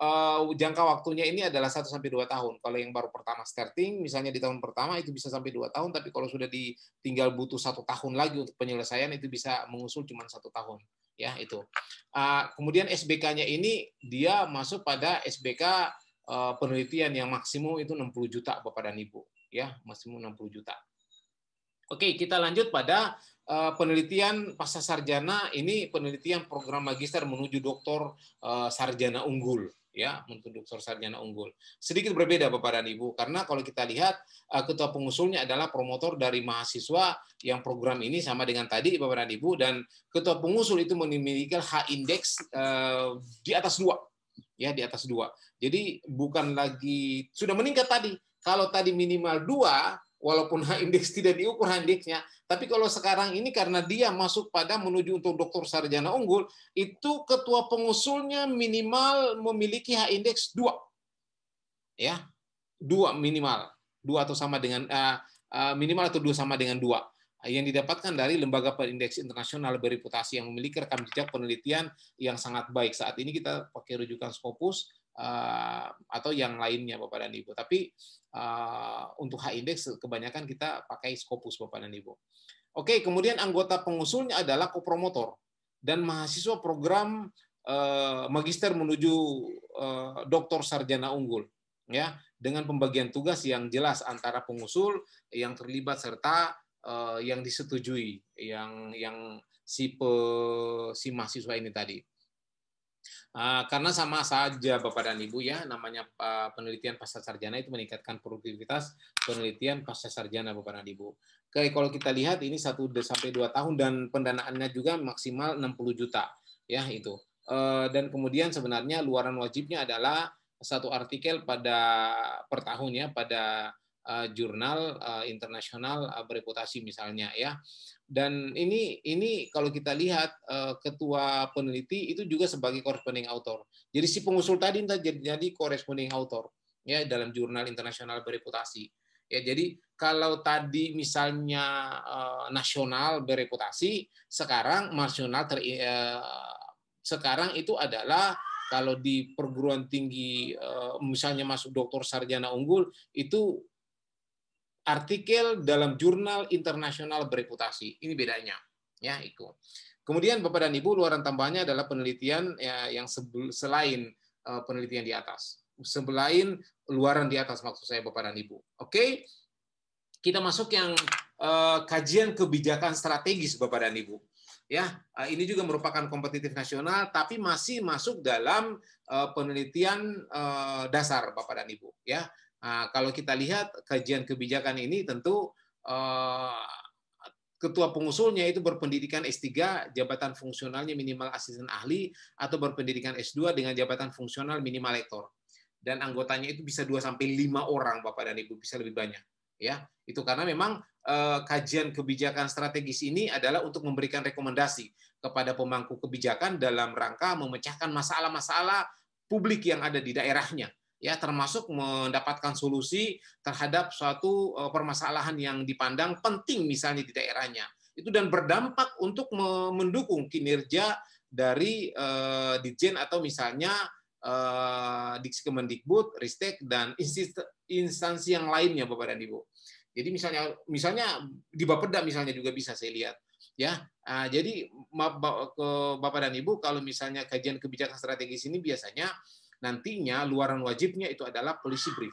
[SPEAKER 1] uh, jangka waktunya ini adalah 1 sampai 2 tahun. Kalau yang baru pertama starting misalnya di tahun pertama itu bisa sampai 2 tahun, tapi kalau sudah ditinggal butuh satu tahun lagi untuk penyelesaian itu bisa mengusul cuma satu tahun. Ya, itu. Uh, kemudian SBK-nya ini dia masuk pada SBK uh, eh, penelitian yang maksimum itu 60 juta Bapak dan Ibu, ya, maksimum 60 juta. Oke, kita lanjut pada penelitian pasca sarjana. Ini penelitian program magister menuju doktor sarjana unggul ya untuk dokter sarjana unggul. Sedikit berbeda Bapak dan Ibu karena kalau kita lihat eh, ketua pengusulnya adalah promotor dari mahasiswa yang program ini sama dengan tadi Bapak dan Ibu dan ketua pengusul itu memiliki H indeks eh, di atas dua ya di atas dua. Jadi bukan lagi sudah meningkat tadi. Kalau tadi minimal dua, walaupun H indeks tidak diukur H indeksnya, tapi kalau sekarang ini karena dia masuk pada menuju untuk doktor sarjana unggul, itu ketua pengusulnya minimal memiliki H indeks 2. Ya. 2 minimal. 2 atau sama dengan uh, minimal atau dua sama dengan dua yang didapatkan dari lembaga perindeks internasional bereputasi yang memiliki rekam jejak penelitian yang sangat baik. Saat ini kita pakai rujukan Scopus, Eh, atau yang lainnya Bapak dan Ibu. Tapi eh, untuk H indeks kebanyakan kita pakai Scopus Bapak dan Ibu. Oke, kemudian anggota pengusulnya adalah kopromotor dan mahasiswa program eh, magister menuju uh, doktor sarjana unggul ya dengan pembagian tugas yang jelas antara pengusul yang terlibat serta yang disetujui yang yang si pe, si mahasiswa ini tadi. Ah, karena sama saja Bapak dan Ibu ya, namanya ah, penelitian pasca sarjana itu meningkatkan produktivitas penelitian pasca sarjana Bapak dan Ibu. Oke, kalau kita lihat ini satu sampai dua tahun dan pendanaannya juga maksimal 60 juta ya itu. Eh, dan kemudian sebenarnya luaran wajibnya adalah satu artikel pada per tahun ya pada ah, jurnal internasional bereputasi misalnya ya dan ini ini kalau kita lihat eh, ketua peneliti itu juga sebagai corresponding author. Jadi si pengusul tadi jadi jadi corresponding author ya dalam jurnal internasional bereputasi. Ya jadi kalau tadi misalnya eh, nasional bereputasi, sekarang nasional ter, eh, sekarang itu adalah kalau di perguruan tinggi eh, misalnya masuk doktor sarjana unggul itu artikel dalam jurnal internasional bereputasi. Ini bedanya. Ya, itu. Kemudian Bapak dan Ibu, luaran tambahannya adalah penelitian ya, yang selain uh, penelitian di atas. Selain luaran di atas maksud saya Bapak dan Ibu. Oke. Kita masuk yang uh, kajian kebijakan strategis Bapak dan Ibu ya eh, ini juga merupakan kompetitif nasional tapi masih masuk dalam penelitian dasar Bapak dan Ibu ya Nah, kalau kita lihat kajian kebijakan ini tentu eh, ketua pengusulnya itu berpendidikan S3, jabatan fungsionalnya minimal asisten ahli atau berpendidikan S2 dengan jabatan fungsional minimal lektor. Dan anggotanya itu bisa 2 5 orang Bapak dan Ibu, bisa lebih banyak ya. Itu karena memang eh, kajian kebijakan strategis ini adalah untuk memberikan rekomendasi kepada pemangku kebijakan dalam rangka memecahkan masalah-masalah publik yang ada di daerahnya ya termasuk mendapatkan solusi terhadap suatu eh, permasalahan yang dipandang penting misalnya di daerahnya itu dan berdampak untuk mendukung kinerja dari uh, eh, dijen atau misalnya uh, Diksi Kemendikbud, Ristek dan instansi yang lainnya Bapak dan Ibu. Jadi misalnya misalnya di Bapeda misalnya juga bisa saya lihat ya. uh, jadi ke Bapak dan Ibu kalau misalnya kajian kebijakan strategis ini biasanya nantinya luaran wajibnya itu adalah polisi brief.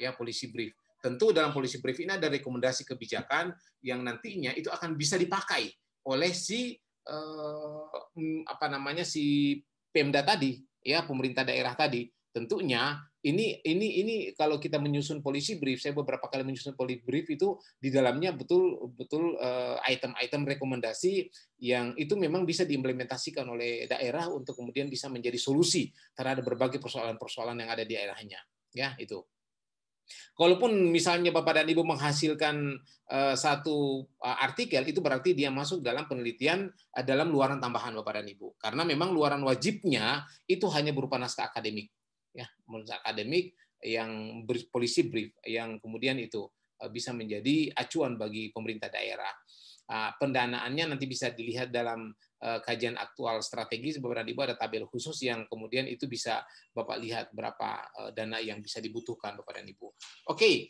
[SPEAKER 1] Ya, polisi brief. Tentu dalam polisi brief ini ada rekomendasi kebijakan yang nantinya itu akan bisa dipakai oleh si eh, apa namanya si Pemda tadi, ya pemerintah daerah tadi. Tentunya ini ini ini kalau kita menyusun polisi brief, saya beberapa kali menyusun polisi brief itu di dalamnya betul betul eh, item-item rekomendasi yang itu memang bisa diimplementasikan oleh daerah untuk kemudian bisa menjadi solusi terhadap berbagai persoalan-persoalan yang ada di daerahnya. Ya, itu. Kalaupun misalnya Bapak dan Ibu menghasilkan eh, satu eh, artikel, itu berarti dia masuk dalam penelitian dalam luaran tambahan Bapak dan Ibu. Karena memang luaran wajibnya itu hanya berupa naskah akademik ya menurut akademik yang polisi brief yang kemudian itu eh, bisa menjadi acuan bagi pemerintah daerah. Ah, pendanaannya nanti bisa dilihat dalam eh, kajian aktual strategis beberapa ribu ada tabel khusus yang kemudian itu bisa Bapak lihat berapa eh, dana yang bisa dibutuhkan Bapak dan Ibu. Oke.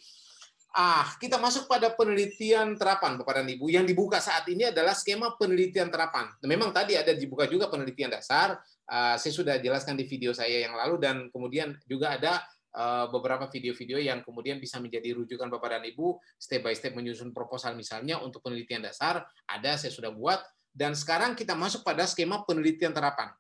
[SPEAKER 1] Ah, kita masuk pada penelitian terapan Bapak dan Ibu. Yang dibuka saat ini adalah skema penelitian terapan. Memang tadi ada dibuka juga penelitian dasar, Eh, saya sudah jelaskan di video saya yang lalu dan kemudian juga ada eh, beberapa video-video yang kemudian bisa menjadi rujukan Bapak dan Ibu step by step menyusun proposal misalnya untuk penelitian dasar ada saya sudah buat dan sekarang kita masuk pada skema penelitian terapan.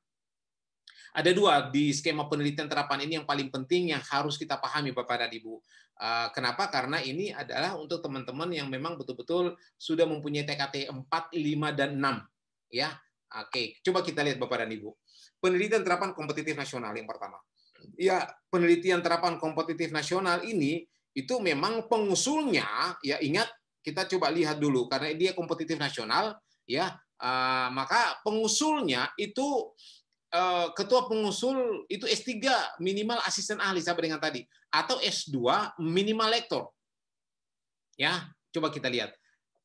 [SPEAKER 1] Ada dua di skema penelitian terapan ini yang paling penting yang harus kita pahami Bapak dan Ibu. Eh, kenapa? Karena ini adalah untuk teman-teman yang memang betul-betul sudah mempunyai TKT 4, 5, dan 6. Ya, Oke, coba kita lihat Bapak dan Ibu penelitian terapan kompetitif nasional yang pertama. Ya, penelitian terapan kompetitif nasional ini itu memang pengusulnya ya ingat kita coba lihat dulu karena dia kompetitif nasional ya uh, maka pengusulnya itu uh, ketua pengusul itu S3 minimal asisten ahli sama dengan tadi atau S2 minimal lektor. Ya, coba kita lihat.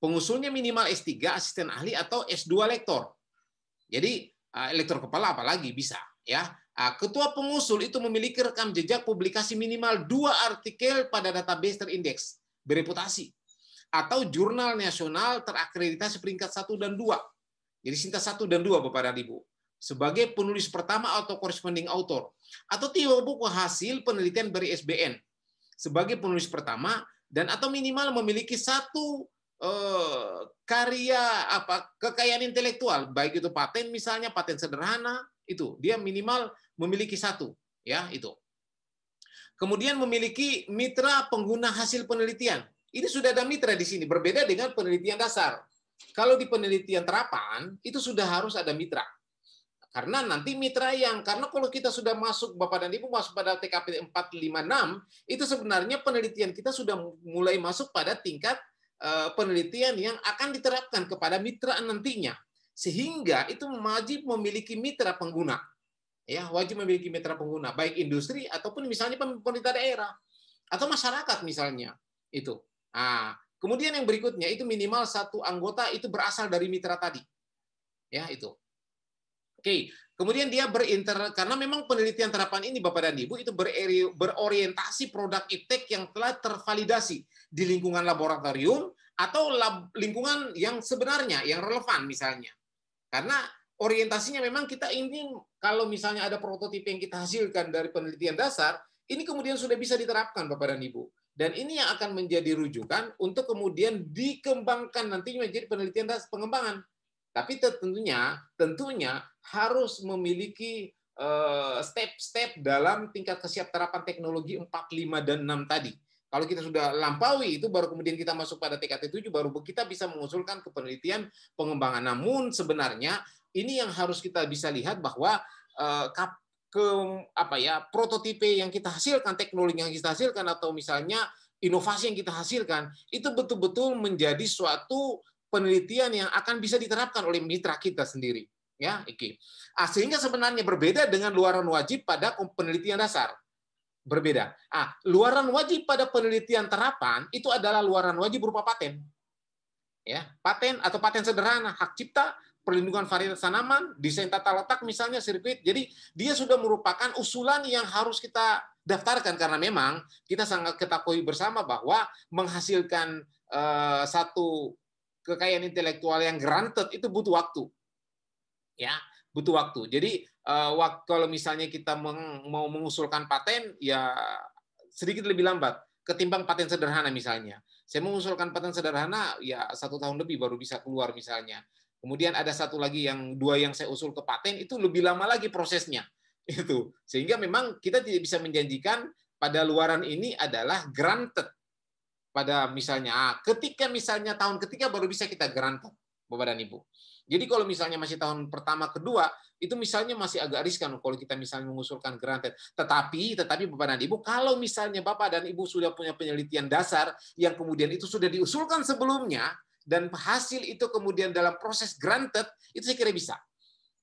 [SPEAKER 1] Pengusulnya minimal S3 asisten ahli atau S2 lektor. Jadi Ah, elektor kepala apalagi bisa ya. Ah, ketua pengusul itu memiliki rekam jejak publikasi minimal dua artikel pada database terindeks bereputasi atau jurnal nasional terakreditasi peringkat satu dan dua. Jadi sinta satu dan dua Bapak dan Ibu. Sebagai penulis pertama atau corresponding author atau tiga buku hasil penelitian dari SBN sebagai penulis pertama dan atau minimal memiliki satu Eh, karya apa kekayaan intelektual, baik itu paten misalnya, paten sederhana, itu dia minimal memiliki satu, ya itu. Kemudian memiliki mitra pengguna hasil penelitian. Ini sudah ada mitra di sini, berbeda dengan penelitian dasar. Kalau di penelitian terapan itu sudah harus ada mitra. Karena nanti mitra yang karena kalau kita sudah masuk Bapak dan Ibu masuk pada TKP 456 itu sebenarnya penelitian kita sudah mulai masuk pada tingkat Eh, penelitian yang akan diterapkan kepada mitra nantinya sehingga itu wajib memiliki mitra pengguna ya wajib memiliki mitra pengguna baik industri ataupun misalnya pemerintah daerah atau masyarakat misalnya itu nah, kemudian yang berikutnya itu minimal satu anggota itu berasal dari mitra tadi ya itu oke Kemudian dia berinter karena memang penelitian terapan ini Bapak dan Ibu itu bereri, berorientasi produk iptek yang telah tervalidasi di lingkungan laboratorium atau lab, lingkungan yang sebenarnya yang relevan misalnya. Karena orientasinya memang kita ingin kalau misalnya ada prototipe yang kita hasilkan dari penelitian dasar, ini kemudian sudah bisa diterapkan Bapak dan Ibu. Dan ini yang akan menjadi rujukan untuk kemudian dikembangkan nantinya menjadi penelitian dasar pengembangan. Tapi tentunya tentunya harus memiliki eh, step-step dalam tingkat kesiap terapan teknologi 4, 5, dan 6 tadi. Kalau kita sudah lampaui itu baru kemudian kita masuk pada TKT 7 baru kita bisa mengusulkan ke penelitian pengembangan. Namun sebenarnya ini yang harus kita bisa lihat bahwa eh, ke apa ya prototipe yang kita hasilkan, teknologi yang kita hasilkan atau misalnya inovasi yang kita hasilkan itu betul-betul menjadi suatu penelitian yang akan bisa diterapkan oleh mitra kita sendiri ya iki ah, sehingga sebenarnya berbeda dengan luaran wajib pada penelitian dasar berbeda ah luaran wajib pada penelitian terapan itu adalah luaran wajib berupa paten ya paten atau paten sederhana hak cipta perlindungan varietas tanaman, desain tata letak misalnya sirkuit. Jadi dia sudah merupakan usulan yang harus kita daftarkan karena memang kita sangat ketahui bersama bahwa menghasilkan uh, satu kekayaan intelektual yang granted itu butuh waktu. Ya, butuh waktu. Jadi eh, kalau misalnya kita mau mengusulkan paten ya sedikit lebih lambat ketimbang paten sederhana misalnya. Saya mengusulkan paten sederhana ya satu tahun lebih baru bisa keluar misalnya. Kemudian ada satu lagi yang dua yang saya usul ke paten itu lebih lama lagi prosesnya [LAUGHS] itu sehingga memang kita tidak bisa menjanjikan pada luaran ini adalah granted pada misalnya ketika misalnya tahun ketiga baru bisa kita gerankan Bapak dan Ibu. Jadi kalau misalnya masih tahun pertama kedua itu misalnya masih agak riskan kalau kita misalnya mengusulkan granted. Tetapi tetapi Bapak dan Ibu kalau misalnya Bapak dan Ibu sudah punya penelitian dasar yang kemudian itu sudah diusulkan sebelumnya dan hasil itu kemudian dalam proses granted itu saya kira bisa.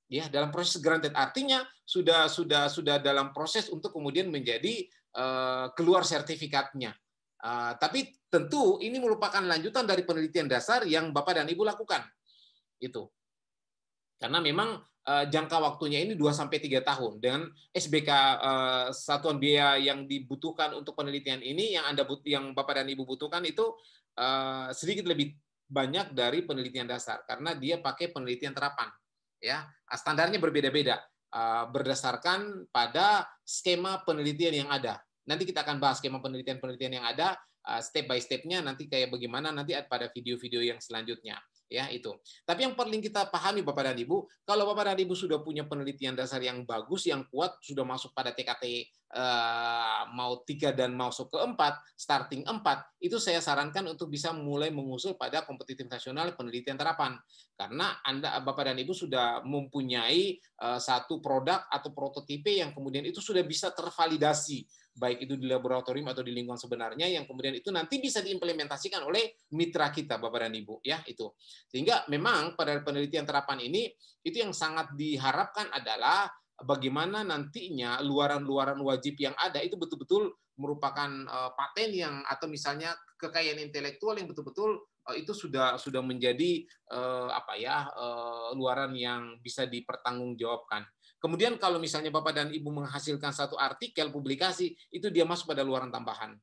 [SPEAKER 1] Ya, dalam proses granted artinya sudah sudah sudah dalam proses untuk kemudian menjadi uh, keluar sertifikatnya Ah, tapi tentu ini merupakan lanjutan dari penelitian dasar yang Bapak dan Ibu lakukan. Itu. Karena memang eh, jangka waktunya ini 2 sampai 3 tahun dengan SBK eh, satuan biaya yang dibutuhkan untuk penelitian ini yang Anda yang Bapak dan Ibu butuhkan itu eh, sedikit lebih banyak dari penelitian dasar karena dia pakai penelitian terapan. Ya, ah, standarnya berbeda-beda ah, berdasarkan pada skema penelitian yang ada Nanti kita akan bahas skema penelitian-penelitian yang ada eh, step by stepnya nanti kayak bagaimana nanti pada video-video yang selanjutnya ya itu. Tapi yang paling kita pahami Bapak dan Ibu, kalau Bapak dan Ibu sudah punya penelitian dasar yang bagus, yang kuat, sudah masuk pada TKT eh, mau tiga dan masuk ke empat, starting empat, itu saya sarankan untuk bisa mulai mengusul pada kompetitif nasional penelitian terapan, karena anda Bapak dan Ibu sudah mempunyai eh, satu produk atau prototipe yang kemudian itu sudah bisa tervalidasi baik itu di laboratorium atau di lingkungan sebenarnya yang kemudian itu nanti bisa diimplementasikan oleh mitra kita Bapak dan Ibu ya itu. Sehingga memang pada penelitian terapan ini itu yang sangat diharapkan adalah bagaimana nantinya luaran-luaran wajib yang ada itu betul-betul merupakan eh, paten yang atau misalnya kekayaan intelektual yang betul-betul eh, itu sudah sudah menjadi eh, apa ya luaran yang bisa dipertanggungjawabkan Kemudian kalau misalnya Bapak dan Ibu menghasilkan satu artikel publikasi, itu dia masuk pada luaran tambahan.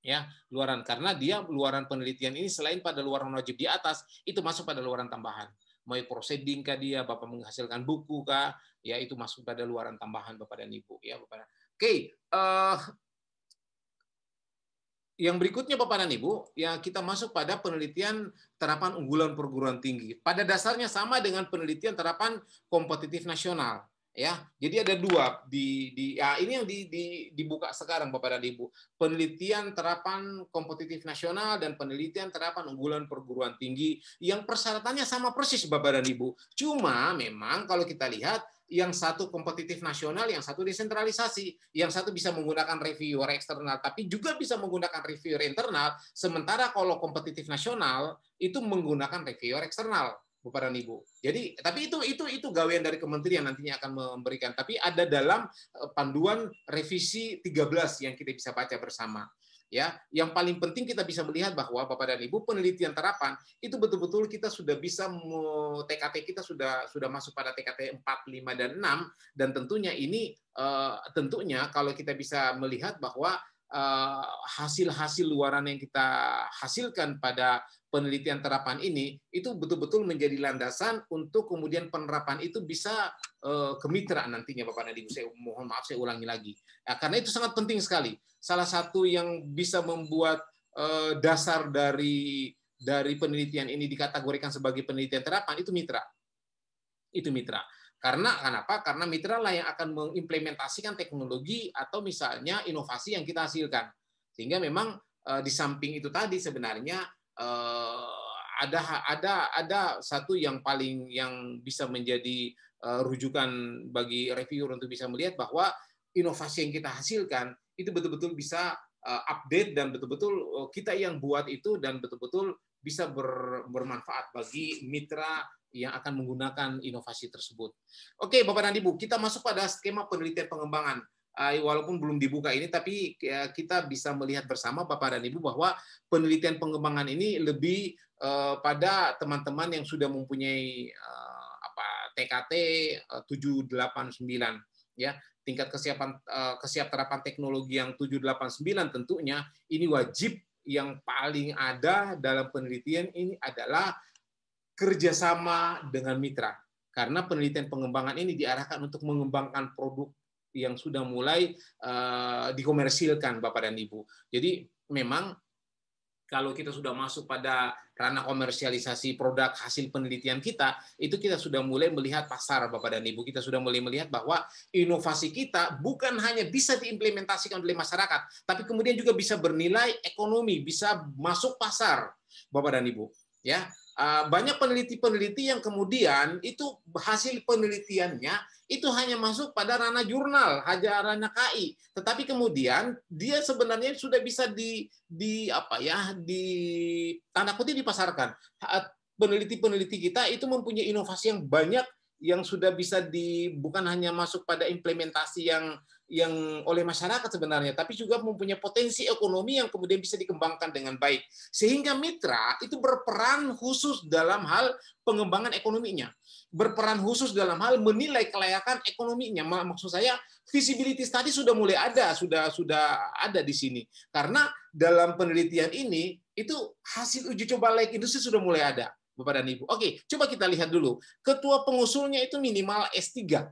[SPEAKER 1] Ya, luaran karena dia luaran penelitian ini selain pada luaran wajib di atas, itu masuk pada luaran tambahan. Mau proceeding kah dia, Bapak menghasilkan buku kah, ya itu masuk pada luaran tambahan Bapak dan Ibu ya, Bapak. Oke, okay. uh, eh, yang berikutnya Bapak Ibu, ya kita masuk pada penelitian terapan unggulan perguruan tinggi. Pada dasarnya sama dengan penelitian terapan kompetitif nasional ya. Jadi ada dua di di ya ini yang di, di, dibuka sekarang Bapak dan Ibu. Penelitian terapan kompetitif nasional dan penelitian terapan unggulan perguruan tinggi yang persyaratannya sama persis Bapak dan Ibu. Cuma memang kalau kita lihat yang satu kompetitif nasional, yang satu desentralisasi, yang satu bisa menggunakan reviewer eksternal, tapi juga bisa menggunakan reviewer internal. Sementara kalau kompetitif nasional itu menggunakan reviewer eksternal Bapak dan Ibu. Jadi tapi itu itu itu gawean dari kementerian nantinya akan memberikan tapi ada dalam eh, panduan revisi 13 yang kita bisa baca bersama. Ya, yang paling penting kita bisa melihat bahwa Bapak dan Ibu penelitian terapan itu betul-betul kita sudah bisa TKT kita sudah sudah masuk pada TKT 4, 5 dan 6 dan tentunya ini eh, tentunya kalau kita bisa melihat bahwa Eh, hasil-hasil luaran yang kita hasilkan pada penelitian terapan ini itu betul-betul menjadi landasan untuk kemudian penerapan itu bisa eh, kemitraan nantinya Bapak Nadiem. Saya mohon maaf saya ulangi lagi. Ya, karena itu sangat penting sekali. Salah satu yang bisa membuat eh, dasar dari dari penelitian ini dikategorikan sebagai penelitian terapan itu mitra. Itu mitra. Karena kenapa? Karena mitra lah yang akan mengimplementasikan teknologi atau misalnya inovasi yang kita hasilkan. Sehingga memang eh, di samping itu tadi sebenarnya eh, ada ada ada satu yang paling yang bisa menjadi eh, rujukan bagi reviewer untuk bisa melihat bahwa inovasi yang kita hasilkan itu betul-betul bisa update dan betul-betul kita yang buat itu dan betul-betul bisa bermanfaat bagi mitra yang akan menggunakan inovasi tersebut. Oke, Bapak dan Ibu, kita masuk pada skema penelitian pengembangan. Walaupun belum dibuka ini, tapi ya, kita bisa melihat bersama Bapak dan Ibu bahwa penelitian pengembangan ini lebih eh, pada teman-teman yang sudah mempunyai eh, apa TKT 789 eh, ya tingkat kesiapan kesiap teknologi yang 789 tentunya ini wajib yang paling ada dalam penelitian ini adalah kerjasama dengan mitra. Karena penelitian pengembangan ini diarahkan untuk mengembangkan produk yang sudah mulai uh, dikomersilkan Bapak dan Ibu. Jadi memang kalau kita sudah masuk pada ranah komersialisasi produk hasil penelitian kita, itu kita sudah mulai melihat pasar Bapak dan Ibu. Kita sudah mulai melihat bahwa inovasi kita bukan hanya bisa diimplementasikan oleh masyarakat, tapi kemudian juga bisa bernilai ekonomi, bisa masuk pasar Bapak dan Ibu. Ya, Ah, banyak peneliti-peneliti yang kemudian itu hasil penelitiannya itu hanya masuk pada ranah jurnal, hanya ranah KI. Tetapi kemudian dia sebenarnya sudah bisa di di apa ya di tanda kutip dipasarkan. Ah, peneliti-peneliti kita itu mempunyai inovasi yang banyak yang sudah bisa di bukan hanya masuk pada implementasi yang yang oleh masyarakat sebenarnya, tapi juga mempunyai potensi ekonomi yang kemudian bisa dikembangkan dengan baik. Sehingga mitra itu berperan khusus dalam hal pengembangan ekonominya, berperan khusus dalam hal menilai kelayakan ekonominya. Maksud saya visibility tadi sudah mulai ada, sudah sudah ada di sini. Karena dalam penelitian ini itu hasil uji coba like industri sudah mulai ada. Bapak dan Ibu. Oke, coba kita lihat dulu. Ketua pengusulnya itu minimal S3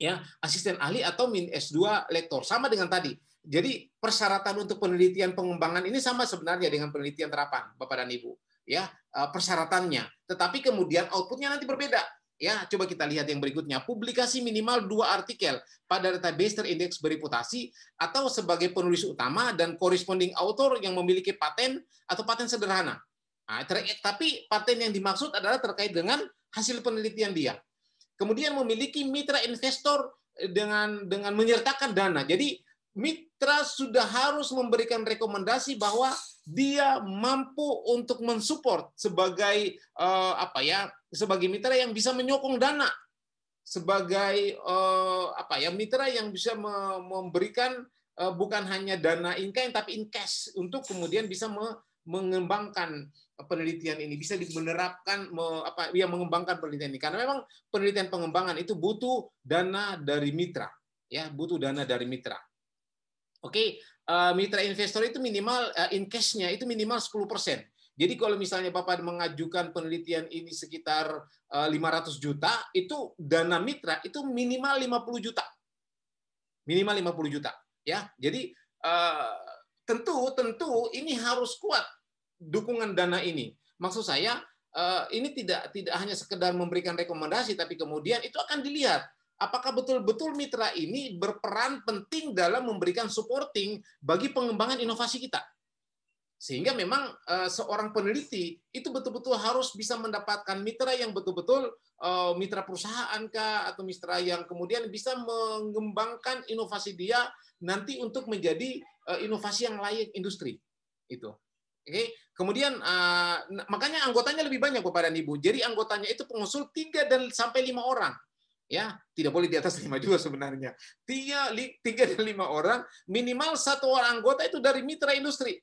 [SPEAKER 1] ya asisten ahli atau min S2 lektor sama dengan tadi. Jadi persyaratan untuk penelitian pengembangan ini sama sebenarnya dengan penelitian terapan Bapak dan Ibu ya eh, persyaratannya. Tetapi kemudian outputnya nanti berbeda. Ya, coba kita lihat yang berikutnya. Publikasi minimal dua artikel pada database terindeks bereputasi atau sebagai penulis utama dan corresponding author yang memiliki paten atau paten sederhana. Nah, tapi paten yang dimaksud adalah terkait dengan hasil penelitian dia kemudian memiliki mitra investor dengan dengan menyertakan dana. Jadi mitra sudah harus memberikan rekomendasi bahwa dia mampu untuk mensupport sebagai uh, apa ya sebagai mitra yang bisa menyokong dana sebagai uh, apa ya mitra yang bisa me memberikan uh, bukan hanya dana in kind tapi in cash untuk kemudian bisa me mengembangkan penelitian ini bisa menerapkan me, apa ya mengembangkan penelitian ini karena memang penelitian pengembangan itu butuh dana dari mitra ya butuh dana dari mitra oke okay? uh, eh, mitra investor itu minimal uh, in cashnya itu minimal 10% jadi kalau misalnya Bapak mengajukan penelitian ini sekitar uh, eh, 500 juta, itu dana mitra itu minimal 50 juta. Minimal 50 juta, ya. Jadi uh, tentu tentu ini harus kuat dukungan dana ini. Maksud saya eh, ini tidak tidak hanya sekedar memberikan rekomendasi tapi kemudian itu akan dilihat apakah betul-betul mitra ini berperan penting dalam memberikan supporting bagi pengembangan inovasi kita. Sehingga memang eh, seorang peneliti itu betul-betul harus bisa mendapatkan mitra yang betul-betul eh, mitra perusahaan kah atau mitra yang kemudian bisa mengembangkan inovasi dia nanti untuk menjadi inovasi yang layak industri. Itu. Oke, kemudian uh, makanya anggotanya lebih banyak kepada Ibu. Jadi anggotanya itu pengusul tiga dan sampai lima orang. Ya, tidak boleh di atas lima juga sebenarnya. Tiga tiga dan lima orang, minimal satu orang anggota itu dari mitra industri.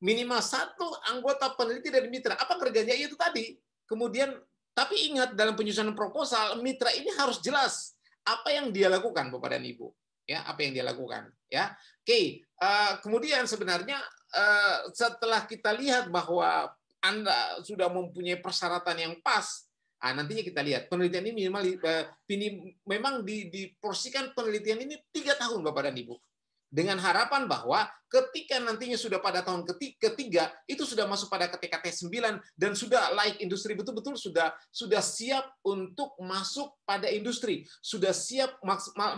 [SPEAKER 1] Minimal satu anggota peneliti dari mitra. Apa kerjanya itu tadi? Kemudian tapi ingat dalam penyusunan proposal mitra ini harus jelas apa yang dia lakukan kepada Ibu. Ya, apa yang dia lakukan, ya. Oke, uh, kemudian sebenarnya uh, setelah kita lihat bahwa Anda sudah mempunyai persyaratan yang pas, ah, nantinya kita lihat penelitian ini minimal uh, eh, ini memang di, diporsikan penelitian ini tiga tahun Bapak dan Ibu dengan harapan bahwa ketika nantinya sudah pada tahun ketiga itu sudah masuk pada t 9 dan sudah layak industri betul-betul sudah sudah siap untuk masuk pada industri sudah siap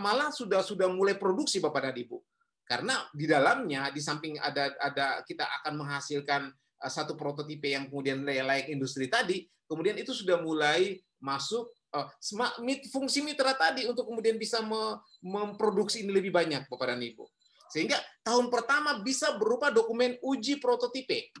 [SPEAKER 1] malah sudah sudah mulai produksi Bapak dan Ibu karena di dalamnya di samping ada ada kita akan menghasilkan eh, satu prototipe yang kemudian layak industri tadi, kemudian itu sudah mulai masuk eh, fungsi mitra tadi untuk kemudian bisa memproduksi ini lebih banyak Bapak dan Ibu. Sehingga tahun pertama bisa berupa dokumen uji prototipe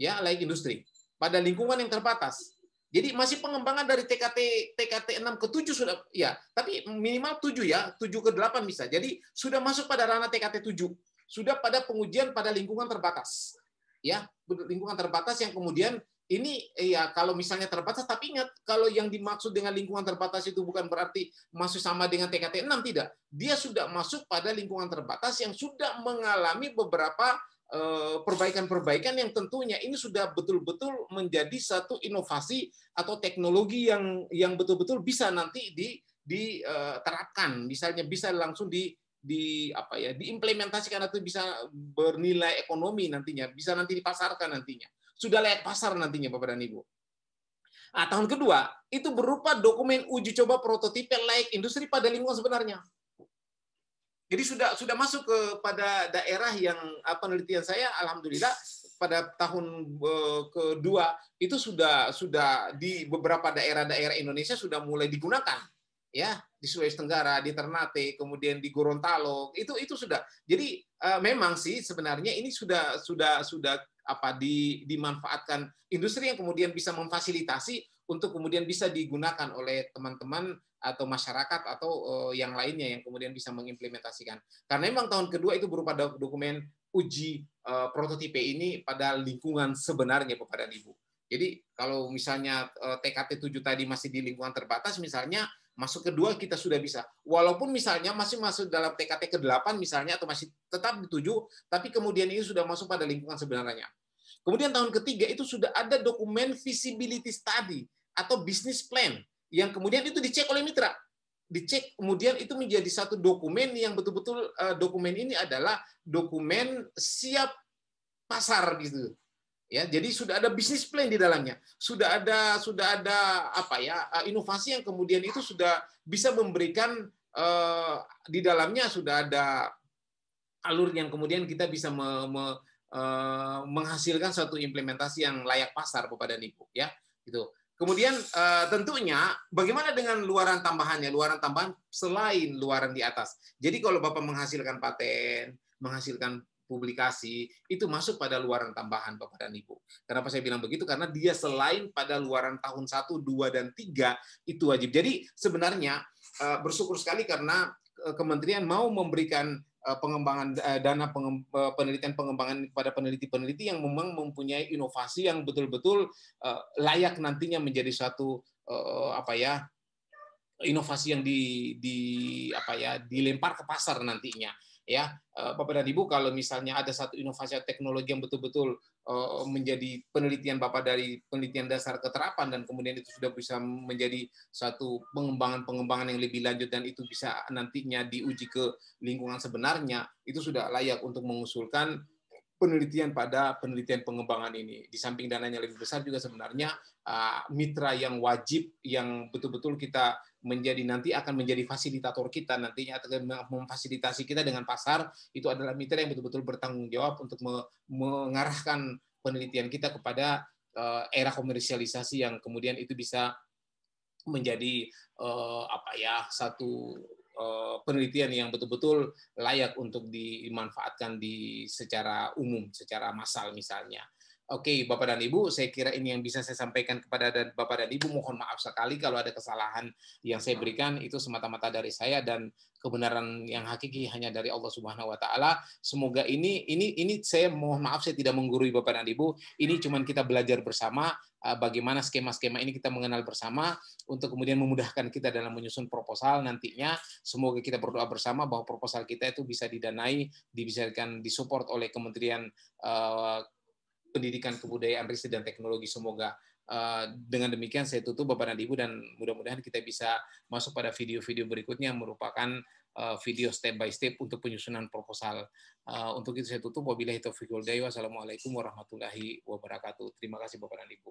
[SPEAKER 1] ya layak industri pada lingkungan yang terbatas. Jadi masih pengembangan dari TKT TKT 6 ke 7 sudah ya, tapi minimal 7 ya, 7 ke 8 bisa. Jadi sudah masuk pada ranah TKT 7. Sudah pada pengujian pada lingkungan terbatas. Ya, lingkungan terbatas yang kemudian ini ya kalau misalnya terbatas tapi ingat kalau yang dimaksud dengan lingkungan terbatas itu bukan berarti masuk sama dengan TKT 6 tidak. Dia sudah masuk pada lingkungan terbatas yang sudah mengalami beberapa Eh, perbaikan-perbaikan yang tentunya ini sudah betul-betul menjadi satu inovasi atau teknologi yang yang betul-betul bisa nanti di diterapkan eh, misalnya bisa langsung di di apa ya diimplementasikan atau bisa bernilai ekonomi nantinya bisa nanti dipasarkan nantinya sudah layak pasar nantinya bapak dan ibu nah, tahun kedua itu berupa dokumen uji coba prototipe layak industri pada lingkungan sebenarnya jadi sudah sudah masuk kepada daerah yang ah, penelitian saya, alhamdulillah pada tahun eh, kedua itu sudah sudah di beberapa daerah-daerah Indonesia sudah mulai digunakan ya di Sulawesi Tenggara, di Ternate, kemudian di Gorontalo itu itu sudah. Jadi eh, memang sih sebenarnya ini sudah sudah sudah apa di dimanfaatkan industri yang kemudian bisa memfasilitasi untuk kemudian bisa digunakan oleh teman-teman atau masyarakat atau eh, yang lainnya yang kemudian bisa mengimplementasikan. Karena memang tahun kedua itu berupa dokumen uji eh, prototipe ini pada lingkungan sebenarnya kepada Ibu. Jadi kalau misalnya TKT eh, 7 tadi masih di lingkungan terbatas misalnya masuk kedua kita sudah bisa. Walaupun misalnya masih masuk dalam TKT ke-8 misalnya atau masih tetap di 7, tapi kemudian ini sudah masuk pada lingkungan sebenarnya. Kemudian tahun ketiga itu sudah ada dokumen visibility study atau business plan yang kemudian itu dicek oleh mitra. Dicek kemudian itu menjadi satu dokumen yang betul-betul eh, dokumen ini adalah dokumen siap pasar gitu. Ya, jadi sudah ada business plan di dalamnya. Sudah ada sudah ada apa ya, eh, inovasi yang kemudian itu sudah bisa memberikan eh, di dalamnya sudah ada alur yang kemudian kita bisa me, me, Eh, menghasilkan suatu implementasi yang layak pasar kepada nipu, ya gitu. Kemudian eh, tentunya bagaimana dengan luaran tambahannya? Luaran tambahan selain luaran di atas. Jadi kalau Bapak menghasilkan paten, menghasilkan publikasi itu masuk pada luaran tambahan Bapak dan Ibu. Kenapa saya bilang begitu? Karena dia selain pada luaran tahun 1, 2, dan 3 itu wajib. Jadi sebenarnya eh, bersyukur sekali karena kementerian mau memberikan Eh, pengembangan eh, dana eh, penelitian pengembangan kepada peneliti-peneliti yang memang mempunyai inovasi yang betul-betul layak nantinya menjadi satu apa ya inovasi yang di, di apa ya dilempar ke pasar nantinya ya Bapak eh, dan Ibu kalau misalnya ada satu inovasi teknologi yang betul-betul eh, menjadi penelitian Bapak dari penelitian dasar keterapan dan kemudian itu sudah bisa menjadi satu pengembangan-pengembangan yang lebih lanjut dan itu bisa nantinya diuji ke lingkungan sebenarnya itu sudah layak untuk mengusulkan penelitian pada penelitian pengembangan ini. Di samping dananya lebih besar juga sebenarnya uh, mitra yang wajib yang betul-betul kita menjadi nanti akan menjadi fasilitator kita nantinya atau memfasilitasi kita dengan pasar itu adalah mitra yang betul-betul bertanggung jawab untuk mengarahkan penelitian kita kepada uh, era komersialisasi yang kemudian itu bisa menjadi uh, apa ya satu Eh, penelitian yang betul-betul layak untuk dimanfaatkan di secara umum, secara massal misalnya. Oke, okay, Bapak dan Ibu, saya kira ini yang bisa saya sampaikan kepada Bapak dan Ibu. Mohon maaf sekali kalau ada kesalahan yang saya berikan itu semata-mata dari saya dan kebenaran yang hakiki hanya dari Allah Subhanahu wa taala. Semoga ini ini ini saya mohon maaf saya tidak menggurui Bapak dan Ibu. Ini cuman kita belajar bersama eh, bagaimana skema-skema ini kita mengenal bersama untuk kemudian memudahkan kita dalam menyusun proposal nantinya. Semoga kita berdoa bersama bahwa proposal kita itu bisa didanai, dibisarkan disupport oleh Kementerian eh, pendidikan kebudayaan riset dan teknologi semoga eh, dengan demikian saya tutup Bapak dan Ibu dan mudah-mudahan kita bisa masuk pada video-video berikutnya yang merupakan eh, video step by step untuk penyusunan proposal. Eh, untuk itu saya tutup. Wabillahi taufiq wal Wassalamualaikum warahmatullahi wabarakatuh. Terima kasih Bapak dan Ibu.